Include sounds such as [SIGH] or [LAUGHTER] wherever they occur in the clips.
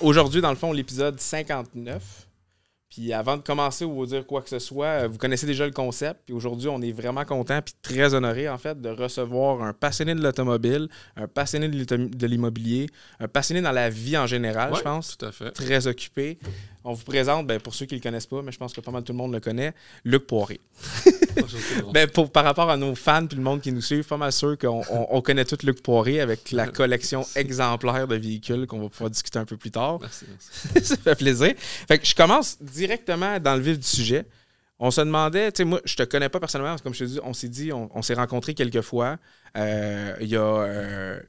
aujourd'hui, dans le fond, l'épisode 59. Puis avant de commencer ou dire quoi que ce soit, euh, vous connaissez déjà le concept. Puis aujourd'hui, on est vraiment content puis très honoré en fait de recevoir un passionné de l'automobile, un passionné de l'immobilier, un passionné dans la vie en général, je pense. Très occupé. On vous présente, ben, pour ceux qui ne le connaissent pas, mais je pense que pas mal tout le monde le connaît, Luc Poiré. [LAUGHS] ben, pour, par rapport à nos fans et le monde qui nous suit, pas mal sûr qu'on connaît tout Luc Poiré avec la [LAUGHS] collection exemplaire de véhicules qu'on va pouvoir discuter un peu plus tard. Merci, [LAUGHS] Ça fait plaisir. Fait que je commence directement dans le vif du sujet. On se demandait, tu sais, moi, je te connais pas personnellement, comme je te dis, on s'est dit, on, s'est rencontrés quelques fois. Euh, il y a. Euh,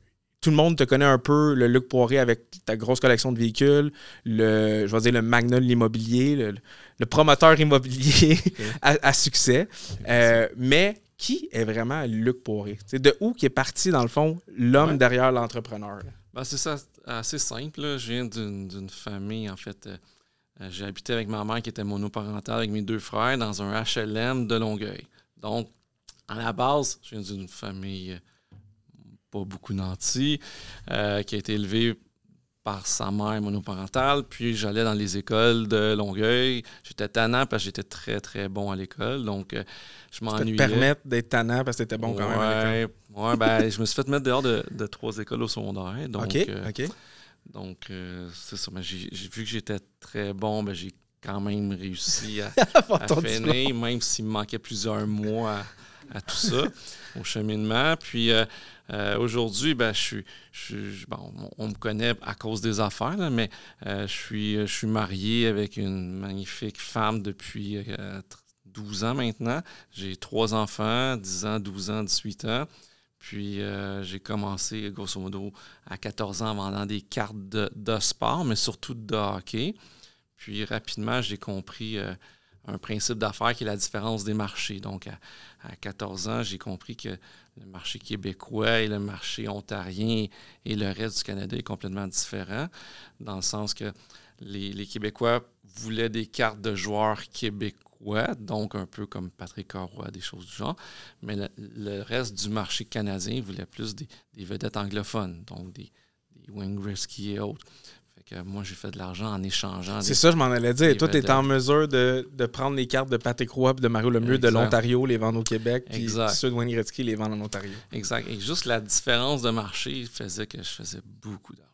tout le monde te connaît un peu, le Luc Poiré avec ta grosse collection de véhicules, le, je vais dire le magnon de l'immobilier, le, promoteur immobilier [LAUGHS] à, succès. Euh, mais qui est vraiment Luc Poiré? C'est de où qui est parti, dans le fond, l'homme derrière l'entrepreneur? Ben, c'est ça, assez simple. Je viens d'une famille, en fait. Euh, euh, j'ai habité avec ma mère qui était monoparentale avec mes deux frères dans un HLM de Longueuil. Donc, à la base, je viens d'une famille pas beaucoup nanti, euh, qui a été élevé par sa mère monoparentale. Puis j'allais dans les écoles de Longueuil. J'étais tannant parce que j'étais très, très bon à l'école. Donc, euh, je m'ennuyais. Tu te permettre d'être tannant parce que c'était bon quand même à ben, je me suis fait mettre dehors de, trois écoles au secondaire. Donc, OK, euh, Donc, c'est ça. Mais j'ai vu que j'étais très bon, ben, j'ai quand même réussi à, [LAUGHS] finir, même s'il me manquait plusieurs mois à, à tout ça, au cheminement. Puis... Euh, aujourd'hui, ben, je suis, on me connaît à cause des affaires, mais euh, je, suis, euh, je suis marié avec une magnifique femme depuis 12 ans maintenant. J'ai trois enfants, 10 ans, 12 ans, 18 ans. Puis j'ai commencé, grosso modo, à 14 ans en vendant des cartes de, sport, mais surtout de hockey. Puis rapidement, j'ai compris un principe d'affaires qui est la différence des marchés. Donc, à, 14 ans, j'ai compris que le marché québécois et le marché ontarien et le reste du Canada est complètement différent, dans le sens que les, Québécois voulaient des cartes de joueurs québécois, donc un peu comme Patrick Arroy, des choses du genre, mais le, reste du marché canadien voulait plus des, vedettes anglophones, donc des, wing risky » et autres moi, j'ai fait de l'argent en échangeant. C'est ça, je m'en allais dire. Toi, tu en mesure de, prendre les cartes de Patrick Roy de Mario Lemieux de l'Ontario, les vendre au Québec, puis ceux de Wayne les vendre en Ontario. Exact. Et juste la différence de marché faisait que je faisais beaucoup d'argent.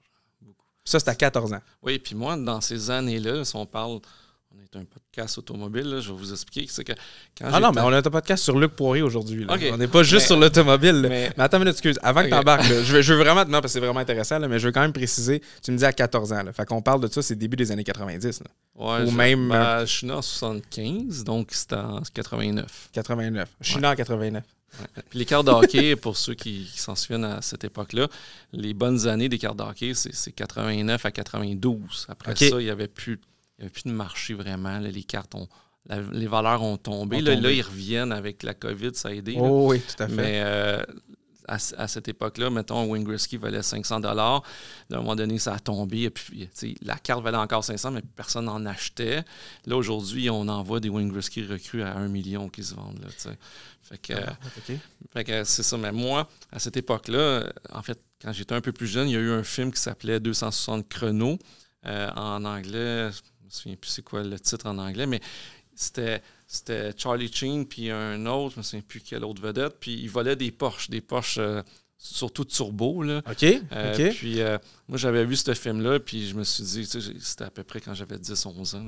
Ça, c'était à 14 ans. Oui, puis moi, dans ces années-là, si on parle on est un podcast automobile, je vais vous expliquer. Que quand ah non, mais on a un podcast sur Luc Poirier aujourd'hui. On n'est pas juste sur l'automobile. Mais... attends une minute, excuse. Avant que tu embarques, je, veux, je, vraiment. Non, parce que c'est vraiment intéressant, mais je veux quand même préciser. Tu me dis à 14 ans. Fait qu'on parle de ça, c'est début des années 90. Ouais, Ou je, même. suis né en 75, donc c'était en 89. 89. Je suis né en 89. Puis les cartes de hockey, [LAUGHS] pour ceux qui, s'en souviennent à cette époque-là, les bonnes années des cartes de hockey, c'est 89 à 92. Après ça, il n'y avait plus il n'y avait plus de marché vraiment. les les valeurs ont tombé. là, ils reviennent avec la COVID, ça a aidé. Oh oui, tout à fait. Mais euh, à, cette époque-là, mettons, wing risky valait 500 dollars. À un moment donné, ça a tombé. Et puis, la carte valait encore 500, mais personne n'en achetait. Là, aujourd'hui, on envoie des wing risky recrues à 1 million qui se vendent. Ah, euh, fait que, c'est ça. Mais moi, à cette époque-là, en fait, quand j'étais un peu plus jeune, il y a eu un film qui s'appelait 260 chronos. Euh, en anglais, je me souviens plus c'est quoi le titre en anglais, mais c'était Charlie Sheen puis un autre, je me souviens plus quelle autre vedette, puis il volait des Porsches, des Porsches euh, surtout turbo là. OK. Euh, puis euh, moi j'avais vu ce film là puis je me suis dit c'était à peu près quand j'avais 10 11 ans.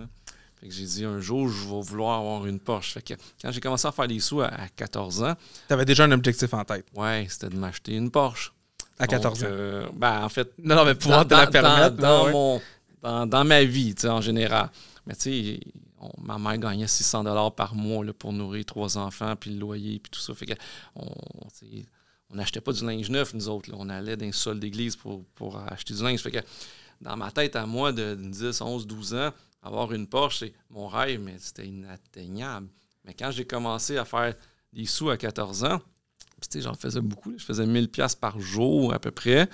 que j'ai dit un jour je vais vouloir avoir une Porsche. quand j'ai commencé à faire les sous à, 14 ans, tu avais déjà un objectif en tête. Oui, c'était de m'acheter une Porsche. À 14 ans. ben, en fait, non, mais pouvoir dans, te la permettre. Dans, mon, dans, ma vie, tu sais, en général. Mais tu sais, ma mère gagnait 600 dollars par mois là, pour nourrir trois enfants, puis le loyer, puis tout ça. Fait que on n'achetait pas du linge neuf, nous autres. On allait dans un sol d'église pour, acheter du linge. Fait que dans ma tête, à moi, de 10, 11, 12 ans, avoir une Porsche, c'est mon rêve, mais c'était inatteignable. Mais quand j'ai commencé à faire des sous à 14 ans, tu sais, j'en faisais beaucoup. Je faisais 1000 pièces par jour à peu près.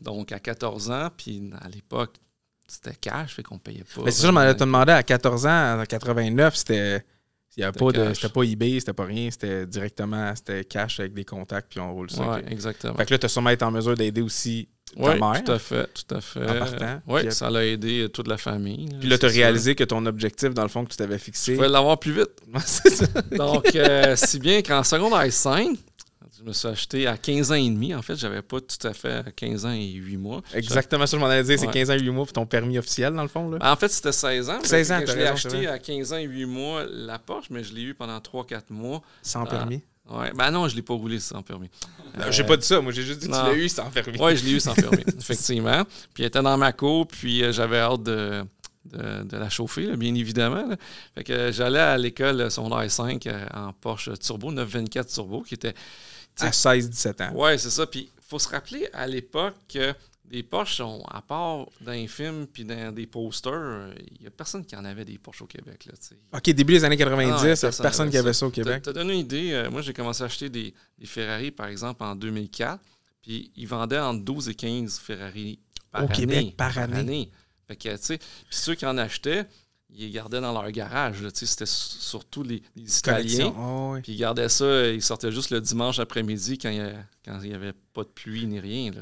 Donc, à 14 ans, puis à l'époque, c'était cash, fait qu'on payait pas. Mais c'est sûr, je m'en te demandé à 14 ans, en 89, c'était. Il pas C'était pas eBay, c'était pas rien, c'était directement, c'était cash avec des contacts, puis on roule ça. Oui, exactement. Fait que là, tu as sûrement été en mesure d'aider aussi ta ouais, mère. Tout à fait, tout à fait. En partant. Oui, ça l'a aidé euh, toute la famille. Puis là, tu as réalisé que ton objectif, dans le fond, que tu t'avais fixé. Tu pouvais l'avoir plus vite. [LAUGHS] c'est ça. Donc, euh, si bien qu'en seconde secondaire 5, je me suis acheté à 15 ans et demi. En fait, j'avais pas tout à fait 15 ans et 8 mois. Exactement ça que je m'en allais dire, c'est 15 ans et 8 mois pour ton permis officiel, dans le fond. Là. Ben, en fait, c'était 16 ans. 16 ans, Je l'ai acheté à 15 ans et 8 mois la Porsche, mais je l'ai eu pendant 3-4 mois. Sans ah, permis? Oui. Ben non, je l'ai pas roulé sans permis. Je ben, j'ai pas dit ça, moi j'ai juste dit que tu l'as eu sans permis. Oui, je l'ai eu sans permis, [LAUGHS] effectivement. Puis elle était dans ma cour, puis euh, j'avais hâte de, la chauffer, bien évidemment. Fait que j'allais à l'école secondaire 5 euh, en Porsche Turbo, 924 Turbo, qui était à 16-17 hein? ans. Oui, c'est ça. Puis faut se rappeler à l'époque que des Porsche sont, à part dans les films puis dans des posters, il n'y a personne qui en avait des Porsche au Québec. OK, début des années 90, ah personne, qui avait ça, au Québec. Tu as donné une idée, euh, moi j'ai commencé à acheter des, Ferrari par exemple en 2004, puis ils vendaient entre 12 et 15 Ferrari par année. Au Québec par, année. puis ceux qui en achetaient, ils les gardaient dans leur garage. c'était surtout les, Italiens. Ah, ils gardaient ça, ils sortaient juste le dimanche après-midi quand il n'y avait pas de pluie ni rien.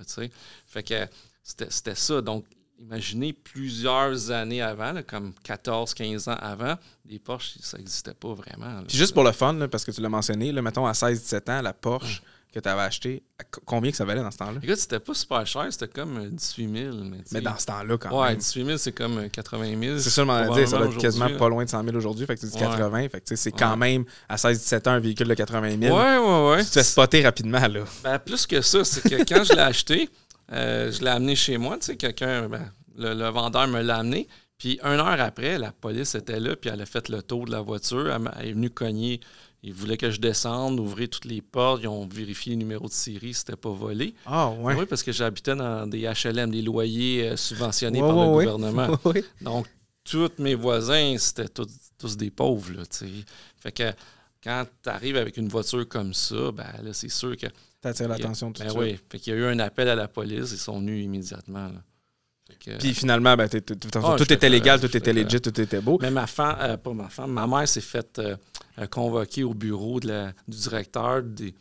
fait que c'était, ça. Donc, imaginez plusieurs années avant, comme 14-15 ans avant, les Porsche, ça n'existait pas vraiment. juste pour le fun, parce que tu l'as mentionné, là, mettons à 16-17 ans, la Porsche que tu avais acheté, combien que ça valait dans ce temps-là? Écoute, c'était pas super cher, c'était comme 18 euh, 000. Mais, dans ce temps-là, quand même. Ouais, 18 000, c'est comme 80 euh, 000. C'est ça, je dire, ça va être quasiment pas loin de 100 000 aujourd'hui, fait que tu dis 80, fait que c'est quand même à 16-17 ans un véhicule de 80 000. Ouais, ouais, ouais. Tu te fais spotter rapidement, là. Ben, plus que ça, c'est que quand je l'ai acheté, euh, je l'ai amené chez moi, tu sais, quelqu'un, ben, le, le vendeur me l'a amené. Puis une heure après, la police était là, puis elle a fait le tour de la voiture. Elle est venue cogner ils voulaient que je descende, ouvrir toutes les portes. Ils ont vérifié les numéros de série, c'était pas volé. Ah, oui? Oui, parce que j'habitais dans des HLM, des loyers euh, subventionnés par le gouvernement. [LAUGHS] Donc, tous mes voisins, c'était tous, des pauvres, là, Fait que quand tu arrives avec une voiture comme ça, ben là, c'est sûr que. T'attires l'attention tout de ben, suite. Oui, fait qu'il y a eu un appel à la police, ils sont venus immédiatement, Puis finalement, ben, ah, tout était légal, tout était legit, tout était beau. Mais ma femme, euh, pas ma femme, ma mère s'est faite euh, euh, convoqué au bureau du directeur de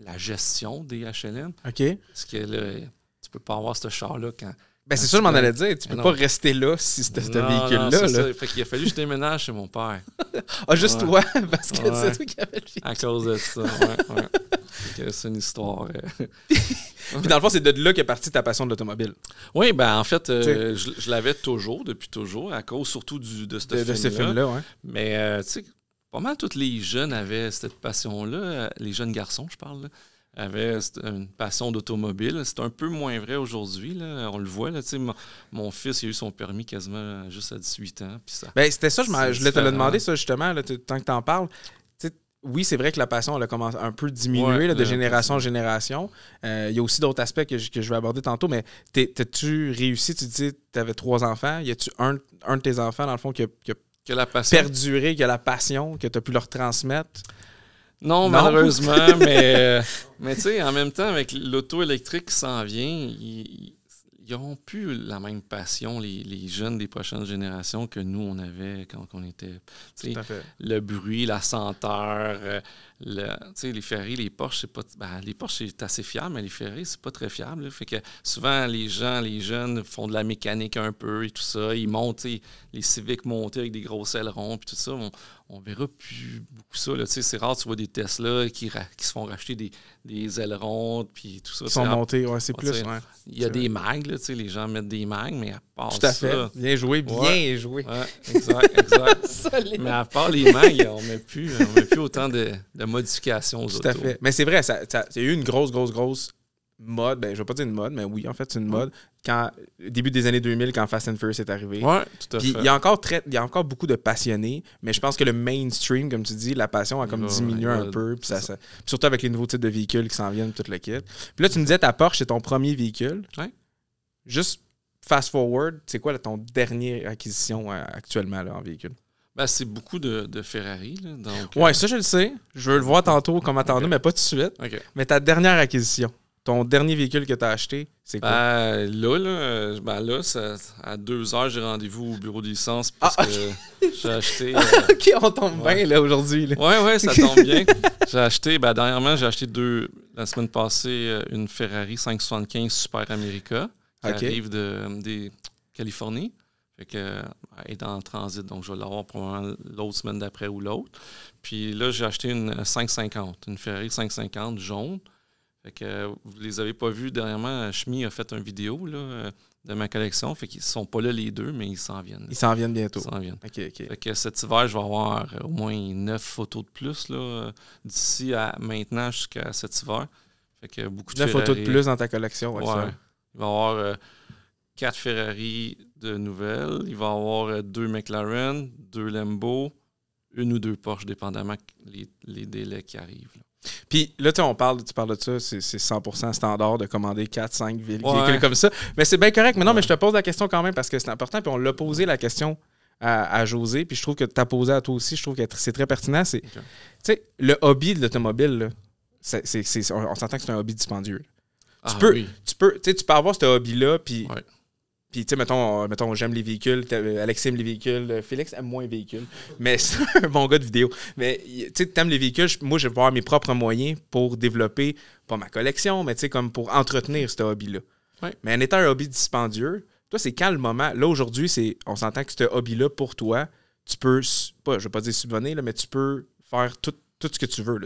la, gestion des HLM. OK. Parce que tu peux pas avoir ce char-là quand. Ben, c'est ça, je m'en allais dire. Tu peux pas rester là si c'était ce véhicule-là. Là. Fait qu'il a fallu que je déménage chez mon père. [LAUGHS] ah, juste toi, [LAUGHS] parce que c'est toi qui avais le À cause de ça, ouais. c'est une histoire. Euh. [LAUGHS] Puis dans le fond, c'est de là qu'est partie ta passion de l'automobile. Oui, ben en fait, euh, je, l'avais toujours, depuis toujours, à cause surtout du, de, ce film-là. Mais tu sais, pas mal tous les jeunes avaient cette passion-là, les jeunes garçons, je parle, avaient une passion d'automobile. C'est un peu moins vrai aujourd'hui, on le voit. Là, mon, mon fils il a eu son permis quasiment juste à 18 ans. Ça, ben, C'était ça, je, te l'ai demander, ça, justement, tant que tu en parles oui, c'est vrai que la passion a commencé un peu diminuer de euh, génération en génération. Euh, il y a aussi d'autres aspects que je, vais aborder tantôt, mais t'as-tu réussi? Tu dis tu avais trois enfants. Y a-tu un, un, de tes enfants, dans le fond, qui qui a que la passion. perdurer, que la passion, que tu as pu leur transmettre? Non, malheureusement, [LAUGHS] mais, euh, mais tu sais, en même temps, avec l'auto électrique qui s'en vient, ils n'auront plus la même passion, les, les, jeunes des prochaines générations, que nous, on avait quand on était. Tout à Le bruit, la senteur. Euh, les Ferrari, les Porsche, c'est pas. Ben, les Porsche, c'est assez fiable, mais les Ferrari, c'est pas très fiable. Fait que souvent, les gens, les jeunes font de la mécanique un peu et tout ça. Ils montent, les civiques montent avec des grosses ailerons puis tout ça. On, verra plus beaucoup ça. C'est rare, tu vois des Tesla qui, qui se font racheter des, des ailerons puis tout ça. Ils sont montés, ouais, c'est plus. Il y a des mags, les gens mettent des mags, mais à part tout Bien joué, bien exact, exact. [LAUGHS] mais à part les mags, on met plus, plus autant de, de modification Tout à fait. Mais c'est vrai, ça, c'est eu une grosse, grosse, grosse mode. Ben, je vais pas dire une mode, mais oui, en fait, c'est une mode. Quand, début des années 2000, quand Fast and Furious est arrivé. Ouais, tout à fait. Il y, a encore il y encore beaucoup de passionnés, mais je pense que le mainstream, comme tu dis, la passion a comme oh diminué un peu. surtout avec les nouveaux types de véhicules qui s'en viennent, tout le kit. Puis là, tu me disais, ta Porsche, c'est ton premier véhicule. Juste fast forward, c'est quoi ton dernier acquisition euh, actuellement en véhicule? Ben, c'est beaucoup de, Ferrari. Oui, euh, ça, je le sais. Je veux le voir tantôt comme attendu, mais pas tout de suite. Mais ta dernière acquisition, ton dernier véhicule que tu as acheté, c'est quoi? là, ben là euh, ben, à deux heures, j'ai rendez-vous au bureau de licence ah, parce que j'ai acheté. [LAUGHS] Euh, ok, on tombe bien là aujourd'hui. Oui, oui, ça tombe bien. [LAUGHS] j'ai acheté, ben, dernièrement, j'ai acheté deux, la semaine passée, une Ferrari 575 Super America qui arrive de, des Californie que, est en transit, donc je vais l'avoir probablement l'autre semaine d'après ou l'autre. Puis là, j'ai acheté une 550, une Ferrari 550 jaune. Fait que, vous ne les avez pas vus dernièrement, Chemi a fait une vidéo là, de ma collection. Fait qu'ils ne sont pas là les deux, mais ils s'en viennent. Ils s'en viennent bientôt. Ils s'en viennent. Fait que cet hiver, je vais avoir au moins neuf photos de plus là, d'ici à maintenant jusqu'à cet hiver. Fait que beaucoup de photos de plus dans ta collection. Ouais, Il va y avoir 4 euh, Ferrari, de nouvelles. Il va y avoir euh, deux McLaren, deux Lambo, une ou deux Porsche, dépendamment les, délais qui arrivent. Puis là, on parle, tu parles de ça, c'est 100% standard de commander 4, 5 véhicules comme ça. Mais c'est bien correct. Mais non, mais je te pose la question quand même parce que c'est important. Puis on l'a posé la question à, José. Puis je trouve que tu as posé à toi aussi. Je trouve que c'est très pertinent. C'est, Tu sais, le hobby de l'automobile, on, s'entend que c'est un hobby dispendieux. tu, ah peux, tu, peux, tu peux avoir ce hobby-là. Puis puis, tu sais, mettons, euh, j'aime les véhicules, euh, Alex aime les véhicules, euh, Félix aime moins les véhicules, mais c'est [LAUGHS] un bon gars de vidéo. Mais, tu sais, aimes les véhicules, moi, je vais avoir mes propres moyens pour développer, pas ma collection, mais tu sais, comme pour entretenir ce hobby-là. Mais en étant un hobby dispendieux, toi, c'est quand le moment, là, aujourd'hui, c'est, on s'entend que ce hobby-là, pour toi, tu peux, pas, je vais pas dire subvenir, mais tu peux faire tout ce que tu veux.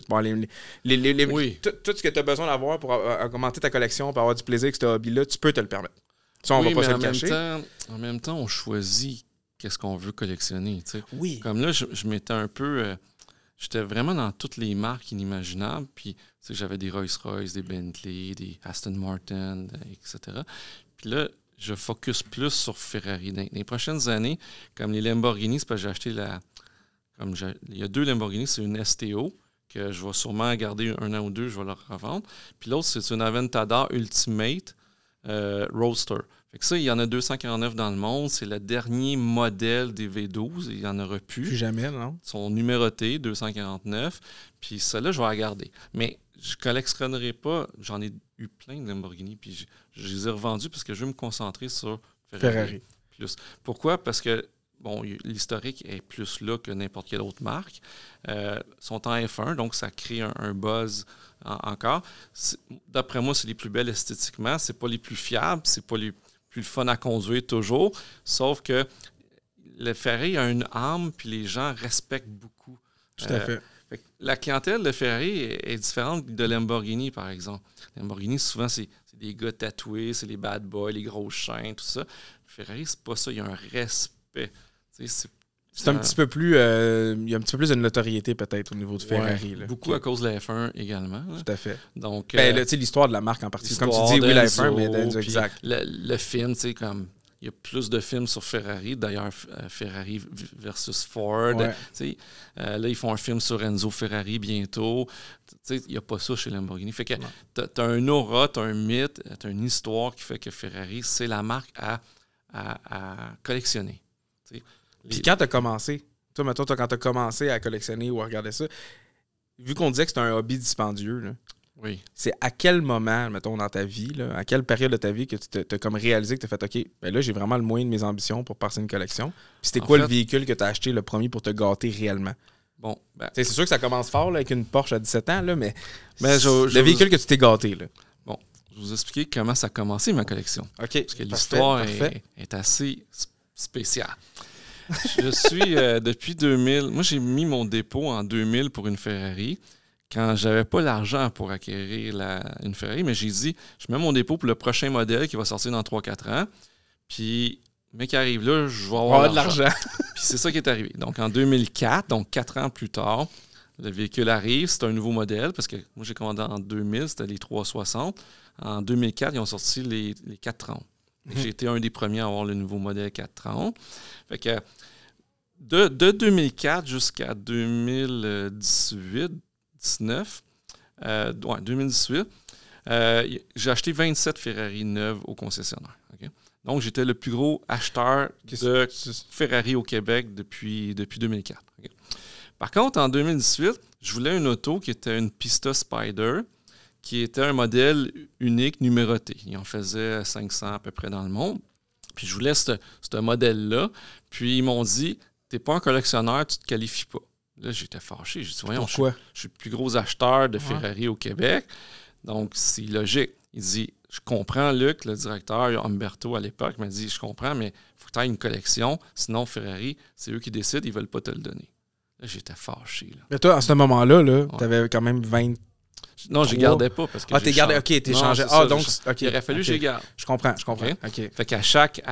les, les, tout, tout, ce que tu as besoin d'avoir pour augmenter ta collection, pour avoir du plaisir avec ce hobby-là, tu peux te le permettre on oui, va en Même temps, en même temps, on choisit qu'est-ce qu'on veut collectionner. Oui. Comme là, je, m'étais un peu. Euh, j'étais vraiment dans toutes les marques inimaginables. Puis, j'avais des Rolls-Royce, des Bentley, des Aston Martin, euh, etc. Puis là, je focus plus sur Ferrari. Dans les prochaines années, comme les Lamborghini, c'est parce que j'ai acheté la. Comme il y a deux Lamborghini, c'est une STO que je vais sûrement garder un an ou deux, je vais leur revendre. Puis l'autre, c'est une Aventador Ultimate euh, Roadster. ça, il y en a 249 dans le monde. C'est le dernier modèle des V12. Il y en aura plus. plus. jamais, non? Ils sont numérotés, 249. Puis celle-là, je vais la garder. Mais je ne collectionnerai pas. J'en ai eu plein de Lamborghini. Puis je, les ai revendus parce que je veux me concentrer sur Ferrari. Ferrari. Plus. Pourquoi? Parce que l'historique est plus là que n'importe quelle autre marque. Euh, sont en F1, donc ça crée un, buzz encore. D'après moi, c'est les plus belles esthétiquement. C'est pas les plus fiables, c'est pas les plus fun à conduire toujours. Sauf que le Ferrari a une âme, puis les gens respectent beaucoup. Tout à euh, fait. la clientèle de Ferrari est, différente de Lamborghini, par exemple. Lamborghini, souvent, c'est des gars tatoués, c'est les bad boys, les gros chiens, tout ça. Ferrari, c'est pas ça. Il y a un respect. C'est un petit peu plus. Euh, il y a un petit peu plus de notoriété peut-être au niveau de Ferrari. Beaucoup à cause de la F1 également. Tout à fait. Donc, ben, euh, tu sais, l'histoire de la marque en partie. Comme tu dis, oui, la F1, mais exact. Le, film, tu sais, comme. Il y a plus de films sur Ferrari. D'ailleurs, euh, Ferrari versus Ford. là, ils font un film sur Enzo Ferrari bientôt. Il n'y a pas ça chez Lamborghini. Fait que tu as un aura, tu as un mythe, tu as une histoire qui fait que Ferrari, c'est la marque à, à, collectionner. Puis quand t'as commencé, toi, mettons, quand t'as commencé à collectionner ou à regarder ça, vu qu'on disait que c'était un hobby dispendieux, c'est à quel moment, mettons, dans ta vie, à quelle période de ta vie que tu t'as comme réalisé que tu as fait OK, ben là, j'ai vraiment le moyen de mes ambitions pour passer une collection. Puis c'était quoi le véhicule que tu as acheté le premier pour te gâter réellement? Bon, ben c'est sûr que ça commence fort avec une Porsche à 17 ans, là, mais, ben, le véhicule que tu t'es gâté. Là. Bon, je vais vous expliquer comment ça a commencé ma collection. OK. Parce que l'histoire est, assez spéciale je suis euh, depuis 2000. Moi, j'ai mis mon dépôt en 2000 pour une Ferrari quand j'avais pas l'argent pour acquérir une Ferrari, mais j'ai dit, je mets mon dépôt pour le prochain modèle qui va sortir dans 3-4 ans. Puis, mec qui arrive là, je vais avoir, de l'argent. [LAUGHS] puis c'est ça qui est arrivé. Donc, en 2004, donc 4 ans plus tard, le véhicule arrive, c'est un nouveau modèle, parce que moi, j'ai commandé en 2000, c'était les 360. En 2004, ils ont sorti les, les 430. [LAUGHS] J'ai été un des premiers à avoir le nouveau modèle 430. Fait que de, 2004 jusqu'à 2018, 19, euh, ouais, 2018, euh, j'ai acheté 27 Ferrari neuves au concessionnaire. Donc, j'étais le plus gros acheteur de Ferrari au Québec depuis, depuis 2004. Par contre, en 2018, je voulais une auto qui était une Pista Spider qui était un modèle unique numéroté. Il en faisait 500 à peu près dans le monde. Puis je voulais ce modèle-là. Puis ils m'ont dit T'es pas un collectionneur, tu te qualifies pas. Là, j'étais fâché. J'ai dit Voyons, Je, suis le plus gros acheteur de Ferrari au Québec. Donc, c'est logique. Il dit Je comprends, Luc, le directeur Humberto à l'époque, m'a dit Je comprends, mais il faut que tu une collection. Sinon, Ferrari, c'est eux qui décident, ils veulent pas te le donner. Là, j'étais fâché. Mais toi, à ce moment-là, là, tu avais quand même 20 non, je les gardais pas parce que. Ah, t'es gardé. Ok, t'es changé. Ah, donc. OK. Il aurait fallu que je les garde. Je comprends, je comprends. OK. Fait qu'à chaque.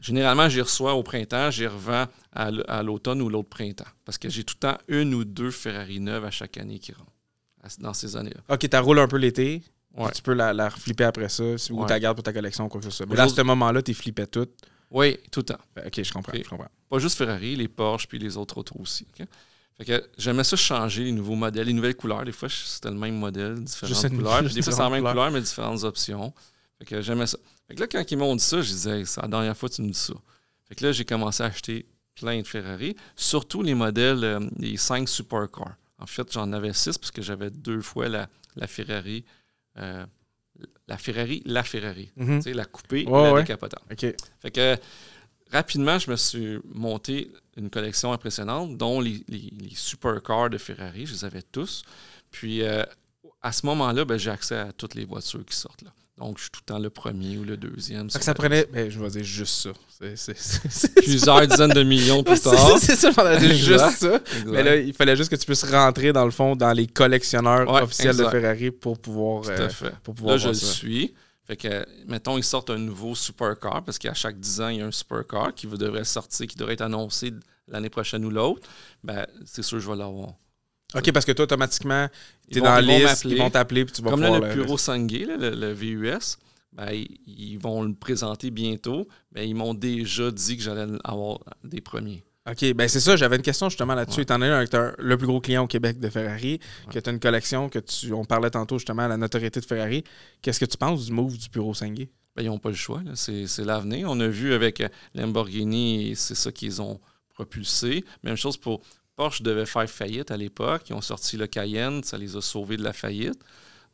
généralement, j'y reçois au printemps, j'y revends à l'automne ou l'autre printemps. Parce que j'ai tout le temps une ou deux Ferrari neuves à chaque année qui rentrent dans ces années-là. OK, tu roules un peu l'été. Ouais. Tu peux la, la, flipper après ça ou tu la gardes pour ta collection ou quoi que ce soit. Mais à ce moment-là, tu flippais toutes. Oui, tout le temps. OK, je comprends, je comprends. Pas juste Ferrari, les Porsche puis les autres autres aussi. Fait que j'aimais ça changer les nouveaux modèles, les nouvelles couleurs. Des fois, c'était le même modèle, différentes couleurs. [LAUGHS] des fois, c'est la même couleur. mais différentes options. Fait que j'aimais ça. Fait que là, quand ils m'ont dit ça, je disais, c'est la dernière fois que tu me dis ça. Fait que là, j'ai commencé à acheter plein de Ferrari, surtout les modèles, euh, les 5 supercars. En fait, j'en avais 6 parce que j'avais deux fois la, la Ferrari. Euh, la Ferrari, la Ferrari. Mm-hmm. Tu sais, la coupée, et la décapotable. Fait que euh, rapidement, je me suis monté une collection impressionnante, dont les, supercars de Ferrari, je les avais tous. Puis euh, à ce moment-là, ben, j'ai accès à toutes les voitures qui sortent là. Donc, je suis tout le temps le premier ou le deuxième. Ça, prenait, ben, je vais juste ça. Plusieurs dizaines de millions plus [LAUGHS] tard. C'est ça, juste ça. Mais là, il fallait juste que tu puisses rentrer, dans le fond, dans les collectionneurs officiels de Ferrari pour pouvoir. Tout euh, pour pouvoir là, je le suis. Fait que, mettons, ils sortent un nouveau supercar, parce qu'à chaque 10 ans, il y a un supercar qui devrait sortir, qui devrait être annoncé l'année prochaine ou l'autre. Ben, c'est sûr que je vais l'avoir. OK, parce que toi, automatiquement, tu es dans la liste, ils vont t'appeler, puis tu vas Comme là, le bureau Sangue, le, VUS, ben, ils vont le présenter bientôt. mais ils m'ont déjà dit que j'allais avoir des premiers. OK, ben c'est ça, j'avais une question justement là-dessus. Étant donné que tu le plus gros client au Québec de Ferrari, qui que tu une collection, que tu on parlait tantôt justement à la notoriété de Ferrari, qu'est-ce que tu penses du move du Bureau Senguet? Ben, ils n'ont pas le choix, c'est l'avenir. On a vu avec euh, Lamborghini, c'est ça qu'ils ont propulsé. Même chose pour Porsche devait faire faillite à l'époque. Ils ont sorti le Cayenne, ça les a sauvés de la faillite.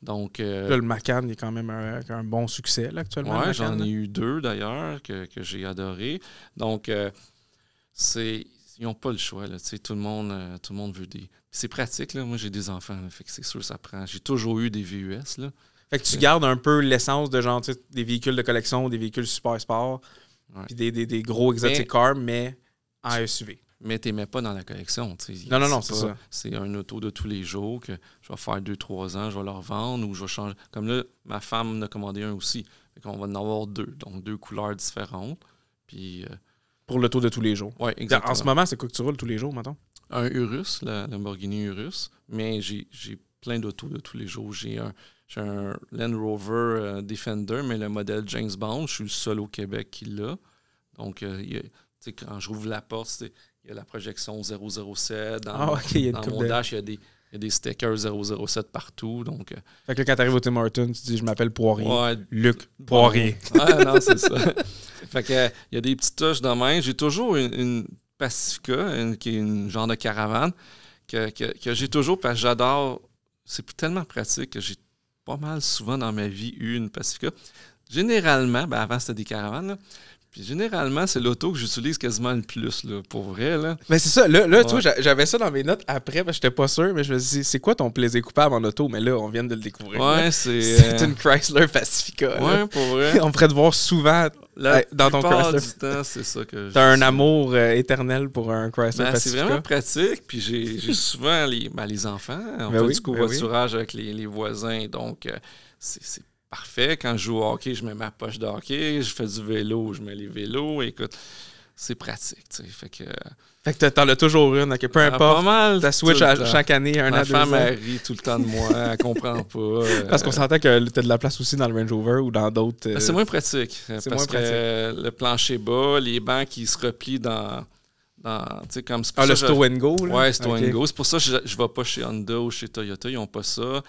Donc, euh, le Macan est quand même un, bon succès là, actuellement. Oui, j'en ai eu deux d'ailleurs que, j'ai adoré. Donc, euh, c'est ils n'ont pas le choix. Là, tout, le monde, euh, tout le monde veut des. C'est pratique. Là. Moi, j'ai des enfants. C'est fait que c'est sûr, ça prend. J'ai toujours eu des VUS. Là. Fait que tu gardes un peu l'essence de genre des véhicules de collection, des véhicules super sport, puis des, gros exotic cars, mais en SUV. Mais tu mets pas dans la collection. Non, non, non, c'est C'est un auto de tous les jours que je vais faire deux trois ans, je vais leur vendre ou je vais changer. Comme là, ma femme en a commandé un aussi. On qu'on va en avoir deux, donc deux couleurs différentes. Puis euh, pour le tour de tous les jours. Ouais, exactement. En ce moment, c'est quoi que tu roules tous les jours, maintenant? Un Urus, le Lamborghini Urus, mais j'ai plein d'autos de tous les jours. J'ai un, un, Land Rover euh, Defender, mais le modèle James Bond, je suis le seul au Québec qui l'a. Donc, euh, tu sais quand la porte, il y a la projection 007. Dans, ah, dans mon dash, il y a des, il y a des stickers 007 partout. Donc, euh, Fait que quand t'arrives au Tim Hortons, tu dis Je m'appelle Poirier. Luc Poirier. non, c'est ça. [LAUGHS] fait que il euh, y a des petites touches de main. J'ai toujours une, Pacifica, qui est une genre de caravane, que, j'ai toujours parce que j'adore. C'est tellement pratique que j'ai pas mal souvent dans ma vie eu une Pacifica. Généralement, ben avant c'était des caravanes, puis généralement, c'est l'auto que j'utilise quasiment le plus, là, pour vrai. Là. Mais c'est ça, là, là tu vois, j'avais ça dans mes notes après, parce que j'étais pas sûr, mais je me suis dit, c'est quoi ton plaisir coupable en auto? Mais là, on vient de le découvrir. Ouais, c'est. [LAUGHS] Euh, une Chrysler Pacifica. Ouais, pour vrai. [LAUGHS] on pourrait te voir souvent dans ton Chrysler. c'est ça que [LAUGHS] T'as un amour euh, éternel pour un Chrysler ben, Pacifica. C'est vraiment pratique, puis j'ai souvent ben, les, enfants. On ben fait du ben covoiturage avec les, les, voisins, donc. Euh, c'est parfait. Quand je joue au hockey, je mets ma poche de hockey. Je fais du vélo, je mets les vélos. Écoute, c'est pratique. Fait que. Fait que t'en as toujours une, peu ah, importe. Pas mal. Ta Switch chaque année, un femme, tout le temps de moi, elle comprend pas. [LAUGHS] Parce qu'on euh. sentait que t'as de la place aussi dans le Range Rover ou dans d'autres. Ben, euh, c'est moins pratique. Euh, parce moins pratique. que le plancher bas, les bancs qui se replient dans. dans comme ah, le Stow and Go. Là? Ouais, Stow and Go. C'est pour ça que je ne vais pas chez Honda ou chez Toyota, ils n'ont pas ça.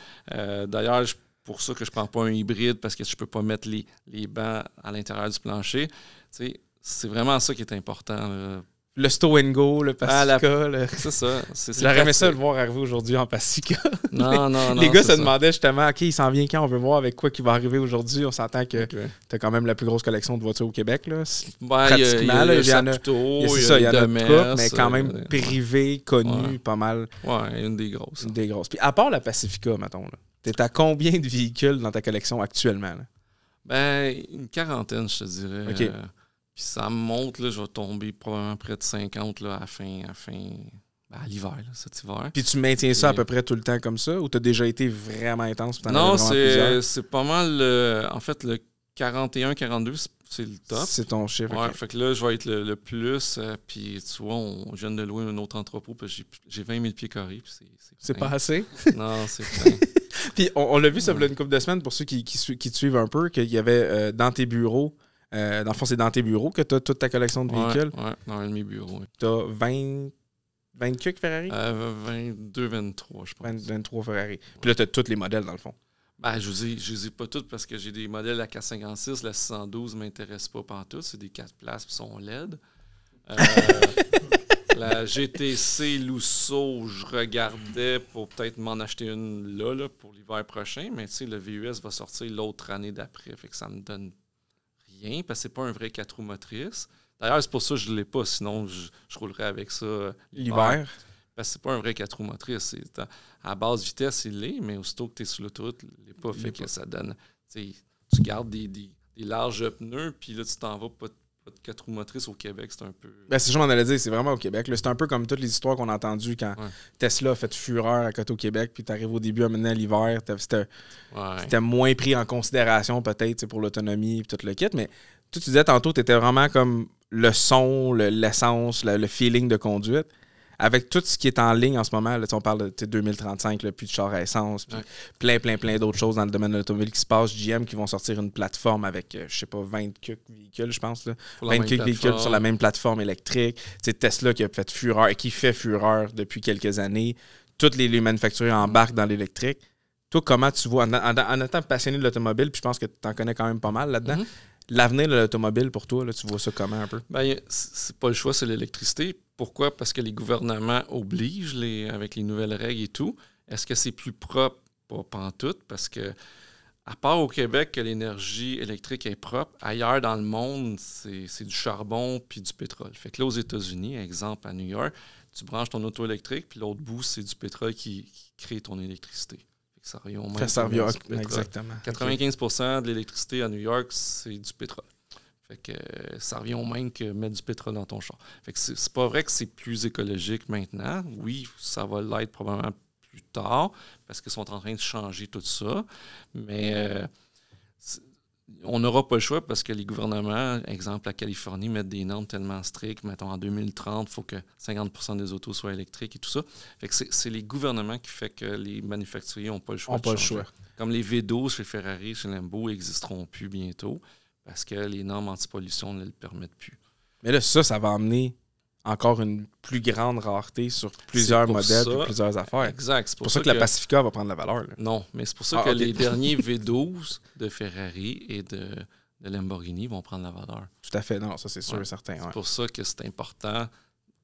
D'ailleurs, je pour ça que je ne prends pas un hybride parce que je ne peux pas mettre les, les bancs à l'intérieur du plancher. c'est vraiment ça qui est important le stow and go, le ah, Pacifica. [LAUGHS] C'est ça. J'aurais aimé ça le voir arriver aujourd'hui en Pacifica. Non, non, [LAUGHS] non. Les gars se demandaient justement, OK, il s'en vient quand on veut voir avec quoi qui va arriver aujourd'hui. On s'entend que tu as quand même la plus grosse collection de voitures au Québec. Là. Pratiquement, il y, a. Il y, en a mais quand même euh, privé connu pas mal. Oui, une des grosses. Hein. Une des grosses. Puis à part la Pacifica, mettons, tu es à combien de véhicules dans ta collection actuellement? Ben, une quarantaine, je te dirais. OK. Euh, puis ça monte, là, je vais tomber probablement près de 50 là, à fin, à, fin, ben, l'hiver, cet hiver. Puis tu maintiens ça à peu près tout le temps comme ça ou tu as déjà été vraiment intense? Non, c'est pas mal. le. en fait, le 41-42, c'est le top. C'est ton chiffre. Ouais, fait que là, je vais être le, plus. Euh, puis tu vois, on, je viens de louer un autre entrepôt, puis j'ai 20 000 pieds carrés. C'est pas assez? [LAUGHS] non, c'est [LAUGHS] puis on, l'a vu, ça ouais. une couple de semaines, pour ceux qui, qui, te suivent un peu, qu'il y avait euh, dans tes bureaux euh, dans le fond, c'est dans tes bureaux que tu as toute ta collection de véhicules. Oui, dans un de mes bureaux. Tu as 20, 20 Ferrari? 22, euh, 23, je pense. 23 Ferrari. Puis là, tu as tous les modèles, dans le fond. Ben, je ne les, ai pas toutes parce que j'ai des modèles à 456, la 612 ne m'intéresse pas partout. C'est des 4 places, qui sont LED. Euh, [LAUGHS] la GTC Lusso, je regardais pour peut-être m'en acheter une là, là pour l'hiver prochain, mais tu sais, le VUS va sortir l'autre année d'après, fait que ça me donne bien parce que c'est pas un vrai 4 roues motrices. D'ailleurs, c'est pour ça que je ne l'ai pas, sinon je, roulerais avec ça euh, l'hiver. Parce que c'est pas un vrai 4 roues motrices. À base, vitesse, il l'est, mais aussitôt que tu es sur l'autoroute, il n'est pas. Fait que ça donne. Tu gardes des, des larges pneus, puis là, tu t'en vas pas quatre roues motrices au Québec, c'est un peu. Ben, c'est je m'en allais dire, c'est vraiment au Québec. C'est un peu comme toutes les histoires qu'on a entendues quand Tesla a fait fureur à côté au Québec, puis arrives au début, à à l'hiver, c'était moins pris en considération peut-être pour l'autonomie et tout le kit, mais tout tu disais tantôt, t'étais vraiment comme le son, l'essence, le, feeling de conduite avec tout ce qui est en ligne en ce moment, on parle de 2035, le plus de char essence, puis plein, plein, plein d'autres choses dans le domaine de l'automobile qui se passent. GM qui vont sortir une plateforme avec, je euh, je sais pas, 20 véhicules, je pense. 20 20 véhicules sur la même plateforme électrique. C'est Tesla qui a fait fureur et qui fait fureur depuis quelques années. Toutes les, les embarquent dans l'électrique. Toi, comment tu vois, en, étant passionné de l'automobile, puis je pense que tu en connais quand même pas mal là-dedans, mhm. l'avenir de l'automobile pour toi, tu vois ça comment un peu? Ben c'est pas le choix, c'est l'électricité. Pourquoi? Parce que les gouvernements obligent avec les nouvelles règles et tout. Est-ce que c'est plus propre? Pas, en tout, parce que à part au Québec que l'énergie électrique est propre, ailleurs dans le monde, c'est du charbon puis du pétrole. Fait que là, aux États-Unis, exemple à New York, tu branches ton auto électrique, puis l'autre bout, c'est du pétrole qui, crée ton électricité. ça revient au exactement. 95 de l'électricité à New York, c'est du pétrole. Fait que euh, ça revient au même que mettre du pétrole dans ton champ. Fait que c'est pas vrai que c'est plus écologique maintenant. Oui, ça va l'être probablement plus tard parce qu'ils sont en train de changer tout ça. Mais euh, on n'aura pas le choix parce que les gouvernements, exemple la Californie, mettent des normes tellement strictes. Mettons en 2030, il faut que 50 des autos soient électriques et tout ça. Fait que c'est les gouvernements qui font que les manufacturiers n'ont pas le choix. de pas le choix. Comme les V12 chez Ferrari, chez Lambo, n'existeront plus bientôt parce que les normes anti-pollution ne le permettent plus. Mais là, ça, ça va amener encore une plus grande rareté sur plusieurs modèles et plusieurs affaires. Exact. C'est pour, ça, que, la Pacifica va prendre la valeur. Non, mais c'est pour ça ah, que les [LAUGHS] derniers V12 de Ferrari et de, Lamborghini vont prendre la valeur. Tout à fait, non, ça c'est sûr et certain. C'est pour ça que c'est important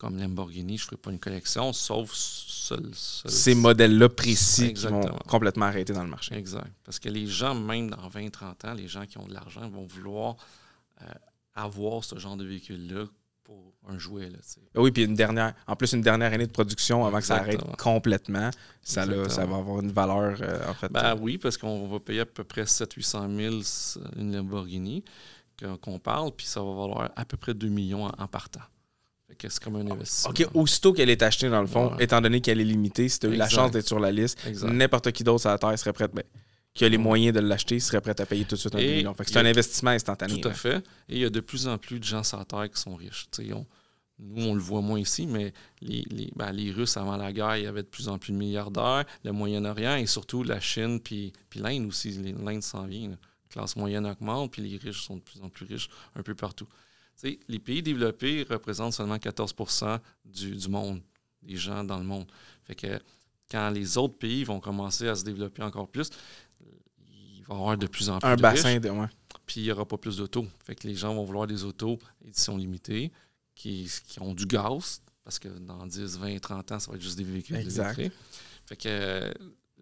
comme Lamborghini, je ne ferai pas une collection, sauf seul, ces modèles-là précis qui vont complètement arrêter dans le marché. Exact. Parce que les gens, même dans 20-30 ans, les gens qui ont de l'argent vont vouloir euh, avoir ce genre de véhicule-là pour un jouet. Ah oui, puis une dernière, en plus, une dernière année de production avant que ça arrête complètement, ça, ça va avoir une valeur, euh, en fait. Ben euh, oui, parce qu'on va payer à peu près 700-800 000 une Lamborghini qu'on parle, puis ça va valoir à peu près 2 millions en partant. C'est comme un ah, investissement. OK, aussitôt qu'elle est achetée, dans le fond, étant donné qu'elle est limitée, si tu as eu la chance d'être sur la liste, n'importe qui d'autre sur la Terre serait prêt, ben, qui a les moyens de l'acheter, serait prête à payer tout de suite un million. C'est un investissement instantané. Tout à fait. Et il y a de plus en plus de gens sur la Terre qui sont riches. nous, on le voit moins ici, mais ben, les, Russes, avant la guerre, il y avait de plus en plus de milliardaires, le Moyen-Orient et surtout la Chine, puis, l'Inde aussi. L'Inde s'en vient. La classe moyenne augmente, puis les riches sont de plus en plus riches un peu partout les pays développés représentent seulement 14 du, monde, des gens dans le monde. Fait que quand les autres pays vont commencer à se développer encore plus, il va y avoir de plus en plus Un bassin de moins. Puis il n'y aura pas plus d'autos. Fait que les gens vont vouloir des autos édition limitée, qui, qui ont du gaz, parce que dans 10, 20, 30 ans, ça va être juste des véhicules exact. fait que euh,